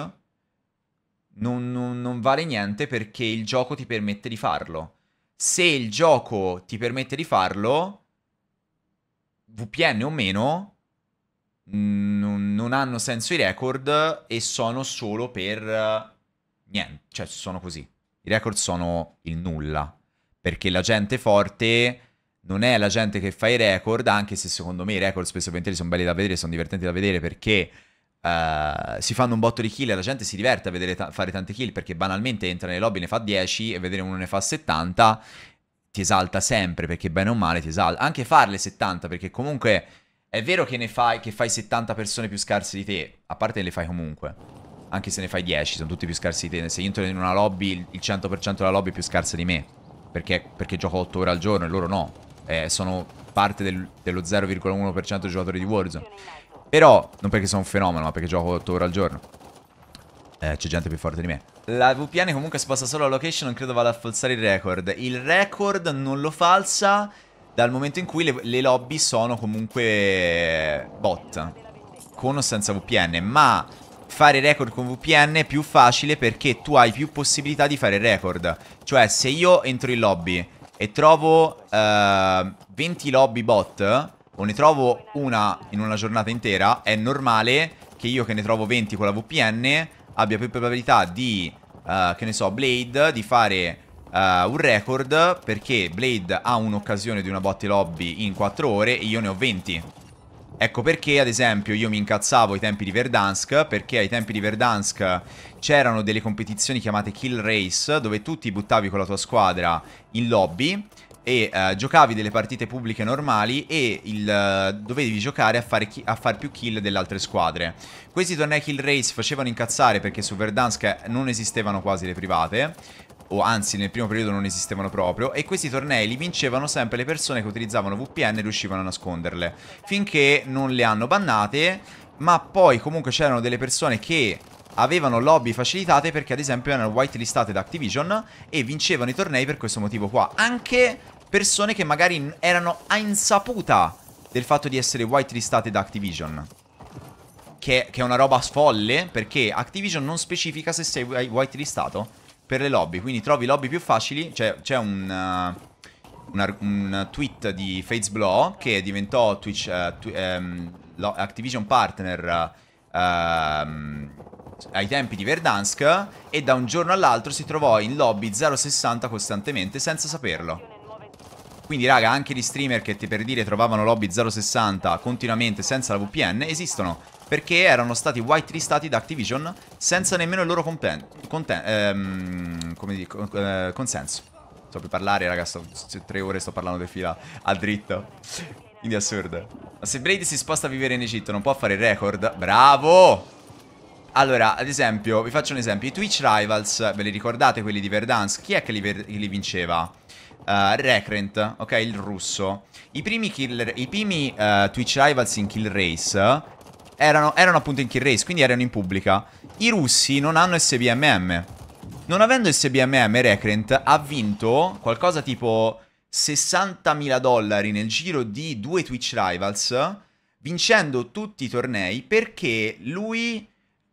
S1: non, non, non vale niente perché il gioco ti permette di farlo se il gioco ti permette di farlo, VPN o meno, n- non hanno senso i record e sono solo per eh, niente, cioè sono così. I record sono il nulla, perché la gente forte non è la gente che fa i record, anche se secondo me i record spesso e volentieri sono belli da vedere, sono divertenti da vedere perché Uh, si fanno un botto di kill e la gente si diverte a vedere ta- fare tanti kill perché banalmente entra nei lobby, ne fa 10 e vedere uno ne fa 70 ti esalta sempre perché bene o male ti esalta. Anche farle 70 perché comunque è vero che ne fai, che fai 70 persone più scarse di te, a parte le fai comunque. Anche se ne fai 10, sono tutti più scarsi di te. Se io entro in una lobby, il 100% della lobby è più scarsa di me. Perché, perché gioco 8 ore al giorno e loro no. Eh, sono parte del, dello 0,1% dei giocatori di Warzone. Però, non perché sono un fenomeno, ma perché gioco 8 ore al giorno. Eh, c'è gente più forte di me. La VPN comunque sposta solo la location, non credo vada a falsare il record. Il record non lo falsa dal momento in cui le, le lobby sono comunque bot. Con o senza VPN, ma fare record con VPN è più facile perché tu hai più possibilità di fare record. Cioè, se io entro in lobby e trovo uh, eh, 20 lobby bot o ne trovo una in una giornata intera, è normale che io che ne trovo 20 con la VPN abbia più probabilità di, uh, che ne so, Blade, di fare uh, un record perché Blade ha un'occasione di una botte lobby in 4 ore e io ne ho 20. Ecco perché ad esempio io mi incazzavo ai tempi di Verdansk, perché ai tempi di Verdansk c'erano delle competizioni chiamate Kill Race, dove tu ti buttavi con la tua squadra in lobby e uh, giocavi delle partite pubbliche normali e il, uh, dovevi giocare a fare, a far più kill delle altre squadre. Questi tornei kill race facevano incazzare perché su Verdansk non esistevano quasi le private o anzi nel primo periodo non esistevano proprio, e questi tornei li vincevano sempre le persone che utilizzavano VPN e riuscivano a nasconderle, finché non le hanno bannate, ma poi comunque c'erano delle persone che avevano lobby facilitate perché ad esempio erano whitelistate da Activision e vincevano i tornei per questo motivo qua, anche persone che magari erano a insaputa del fatto di essere whitelistate da Activision. Che, che, è una roba folle, perché Activision non specifica se sei whitelistato per le lobby. Quindi trovi lobby più facili. C'è, cioè, un, uh, un, un, tweet di FaZeblaw che diventò Twitch, uh, eh, tw um, ehm, Activision partner uh, ai tempi di Verdansk e da un giorno all'altro si trovò in lobby 060 costantemente senza saperlo. Quindi raga anche gli streamer che per dire trovavano lobby 060 continuamente senza la VPN esistono perché erano stati whitelistati da Activision senza nemmeno il loro conten ehm, dico, eh, consenso. So più parlare raga, sto, tre ore sto parlando di fila a dritto. Quindi assurdo. Ma Se Brady si sposta a vivere in Egitto non può fare il record? Bravo! Allora, ad esempio, vi faccio un esempio. I Twitch Rivals, ve li ricordate quelli di Verdansk? Chi è che li, li vinceva? uh, eh, Recrent, ok, il russo. I primi, kill, i primi uh, Twitch Rivals in Kill Race erano, erano appunto in Kill Race, quindi erano in pubblica. I russi non hanno SBMM. Non avendo SBMM, Recrent ha vinto qualcosa tipo 60.000 dollari nel giro di due Twitch Rivals, vincendo tutti i tornei perché lui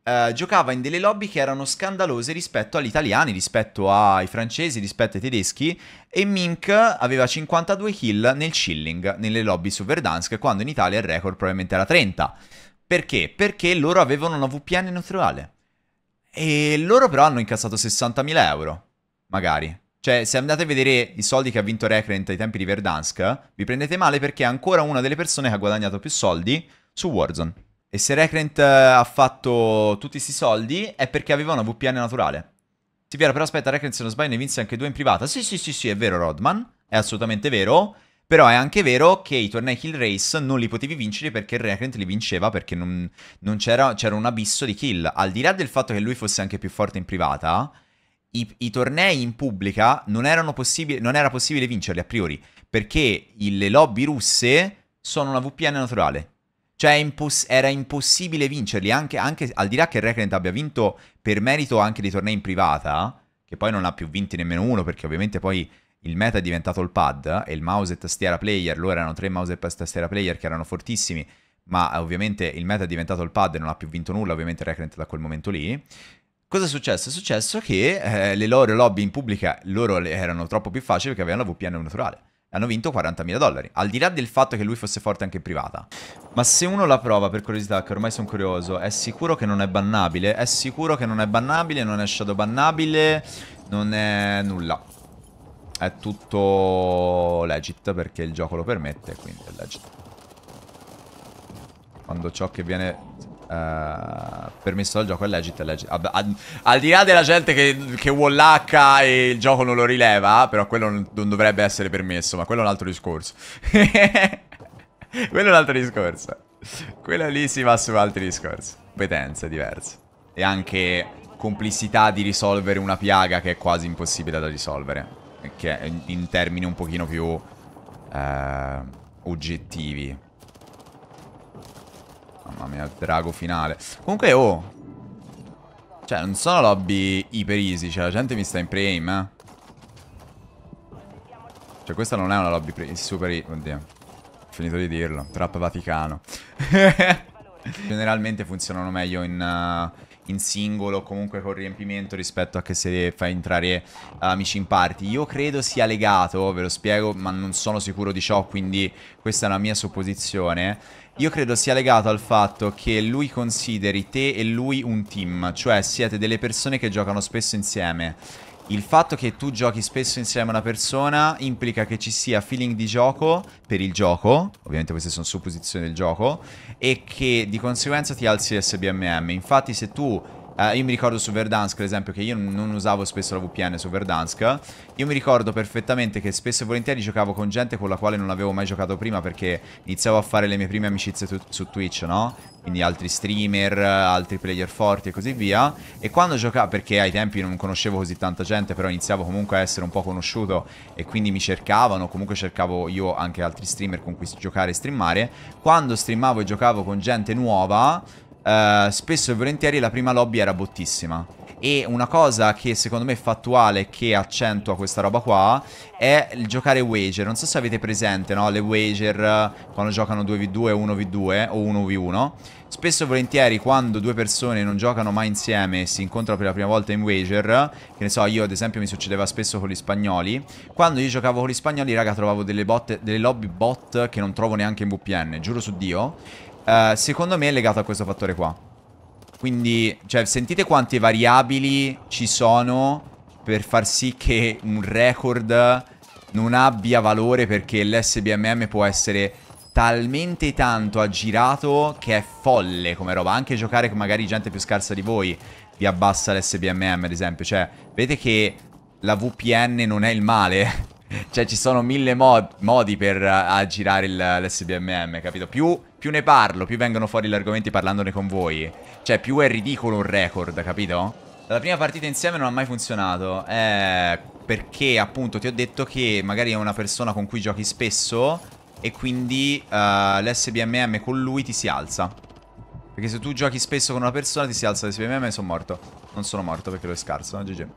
S1: eh, giocava in delle lobby che erano scandalose rispetto agli italiani, rispetto ai francesi, rispetto ai tedeschi e Mink aveva 52 kill nel chilling, nelle lobby su Verdansk, quando in Italia il record probabilmente era 30. Perché? Perché loro avevano una VPN neutrale. E loro però hanno incassato 60.000 euro, magari. Cioè, se andate a vedere i soldi che ha vinto Recrent ai tempi di Verdansk, vi prendete male perché è ancora una delle persone che ha guadagnato più soldi su Warzone. E se Recrent eh, ha fatto tutti questi soldi è perché aveva una VPN naturale. Sì, Piero, però aspetta, Recrent se non sbaglio ne vinse anche due in privata. Sì, sì, sì, sì, è vero Rodman, è assolutamente vero. Però è anche vero che i tornei kill race non li potevi vincere perché il Recrent li vinceva perché non, non c'era, c'era, un abisso di kill. Al di là del fatto che lui fosse anche più forte in privata, i, i tornei in pubblica non, non, era possibile vincerli a priori perché le lobby russe sono una VPN naturale. Cioè imposs- era impossibile vincerli, anche, anche, al di là che Recreant abbia vinto per merito anche dei tornei in privata, che poi non ha più vinti nemmeno uno perché ovviamente poi il meta è diventato il pad e il mouse e tastiera player, loro erano tre mouse e tastiera player che erano fortissimi, ma eh, ovviamente il meta è diventato il pad e non ha più vinto nulla, ovviamente Recreant da quel momento lì. Cosa è successo? È successo che eh, le loro lobby in pubblica loro erano troppo più facili perché avevano la VPN naturale hanno vinto 40.000 dollari. Al di là del fatto che lui fosse forte anche in privata. Ma se uno la prova, per curiosità, che ormai sono curioso, è sicuro che non è bannabile? È sicuro che non è bannabile, non è shadow bannabile, non è nulla. È tutto legit perché il gioco lo permette, quindi è legit. Quando ciò che viene eh, permesso dal gioco è legit, è legit. Al, al, al, di là della gente che, che wallacca e il gioco non lo rileva, però quello non, non dovrebbe essere permesso, ma quello è un altro discorso. quello è un altro discorso. Quello lì si va su altri discorsi. Competenze diverse. E anche complessità di risolvere una piaga che è quasi impossibile da risolvere. Che in termini un pochino più... Uh, oggettivi Mamma mia, il drago finale. Comunque, oh. Cioè, non sono lobby iper easy. Cioè, la gente mi sta in pre-aim, eh. Cioè, questa non è una lobby pre super easy. Oddio. Ho finito di dirlo. Trap Vaticano. Generalmente funzionano meglio in... Uh in singolo comunque con riempimento rispetto a che se fai entrare uh, amici in party. Io credo sia legato, ve lo spiego, ma non sono sicuro di ciò, quindi questa è una mia supposizione. Io credo sia legato al fatto che lui consideri te e lui un team, cioè siete delle persone che giocano spesso insieme. Il fatto che tu giochi spesso insieme a una persona implica che ci sia feeling di gioco per il gioco, ovviamente queste sono supposizioni del gioco, e che di conseguenza ti alzi SBMM. Infatti se tu Uh, io mi ricordo su Verdansk, ad esempio, che io non usavo spesso la VPN su Verdansk. Io mi ricordo perfettamente che spesso e volentieri giocavo con gente con la quale non avevo mai giocato prima perché iniziavo a fare le mie prime amicizie su Twitch, no? Quindi altri streamer, altri player forti e così via. E quando giocavo, perché ai tempi non conoscevo così tanta gente, però iniziavo comunque a essere un po' conosciuto e quindi mi cercavano, comunque cercavo io anche altri streamer con cui giocare e streamare. Quando streamavo e giocavo con gente nuova eh, spesso e volentieri la prima lobby era bottissima. E una cosa che secondo me è fattuale che accentua questa roba qua è il giocare wager. Non so se avete presente, no? Le wager eh, quando giocano 2v2, 1v2 o 1v1. Spesso e volentieri quando due persone non giocano mai insieme e si incontrano per la prima volta in wager, che ne so, io ad esempio mi succedeva spesso con gli spagnoli, quando io giocavo con gli spagnoli, raga, trovavo delle, botte, delle lobby bot che non trovo neanche in VPN, giuro su Dio. Eh, secondo me è legato a questo fattore qua. Quindi, cioè, sentite quante variabili ci sono per far sì che un record non abbia valore perché l'SBMM può essere talmente tanto aggirato che è folle come roba. Anche giocare con magari gente più scarsa di voi vi abbassa l'SBMM, ad esempio. Cioè, vedete che la VPN non è il male. cioè, ci sono mille mod modi per eh, aggirare l'SBMM, capito? Più più ne parlo, più vengono fuori gli argomenti parlandone con voi. Cioè, più è ridicolo un record, capito? La prima partita insieme non ha mai funzionato. Eh, perché appunto ti ho detto che magari è una persona con cui giochi spesso e quindi uh, eh, l'SBMM con lui ti si alza. Perché se tu giochi spesso con una persona ti si alza l'SBMM e sono morto. Non sono morto perché lo è scarso, no? Eh, GG.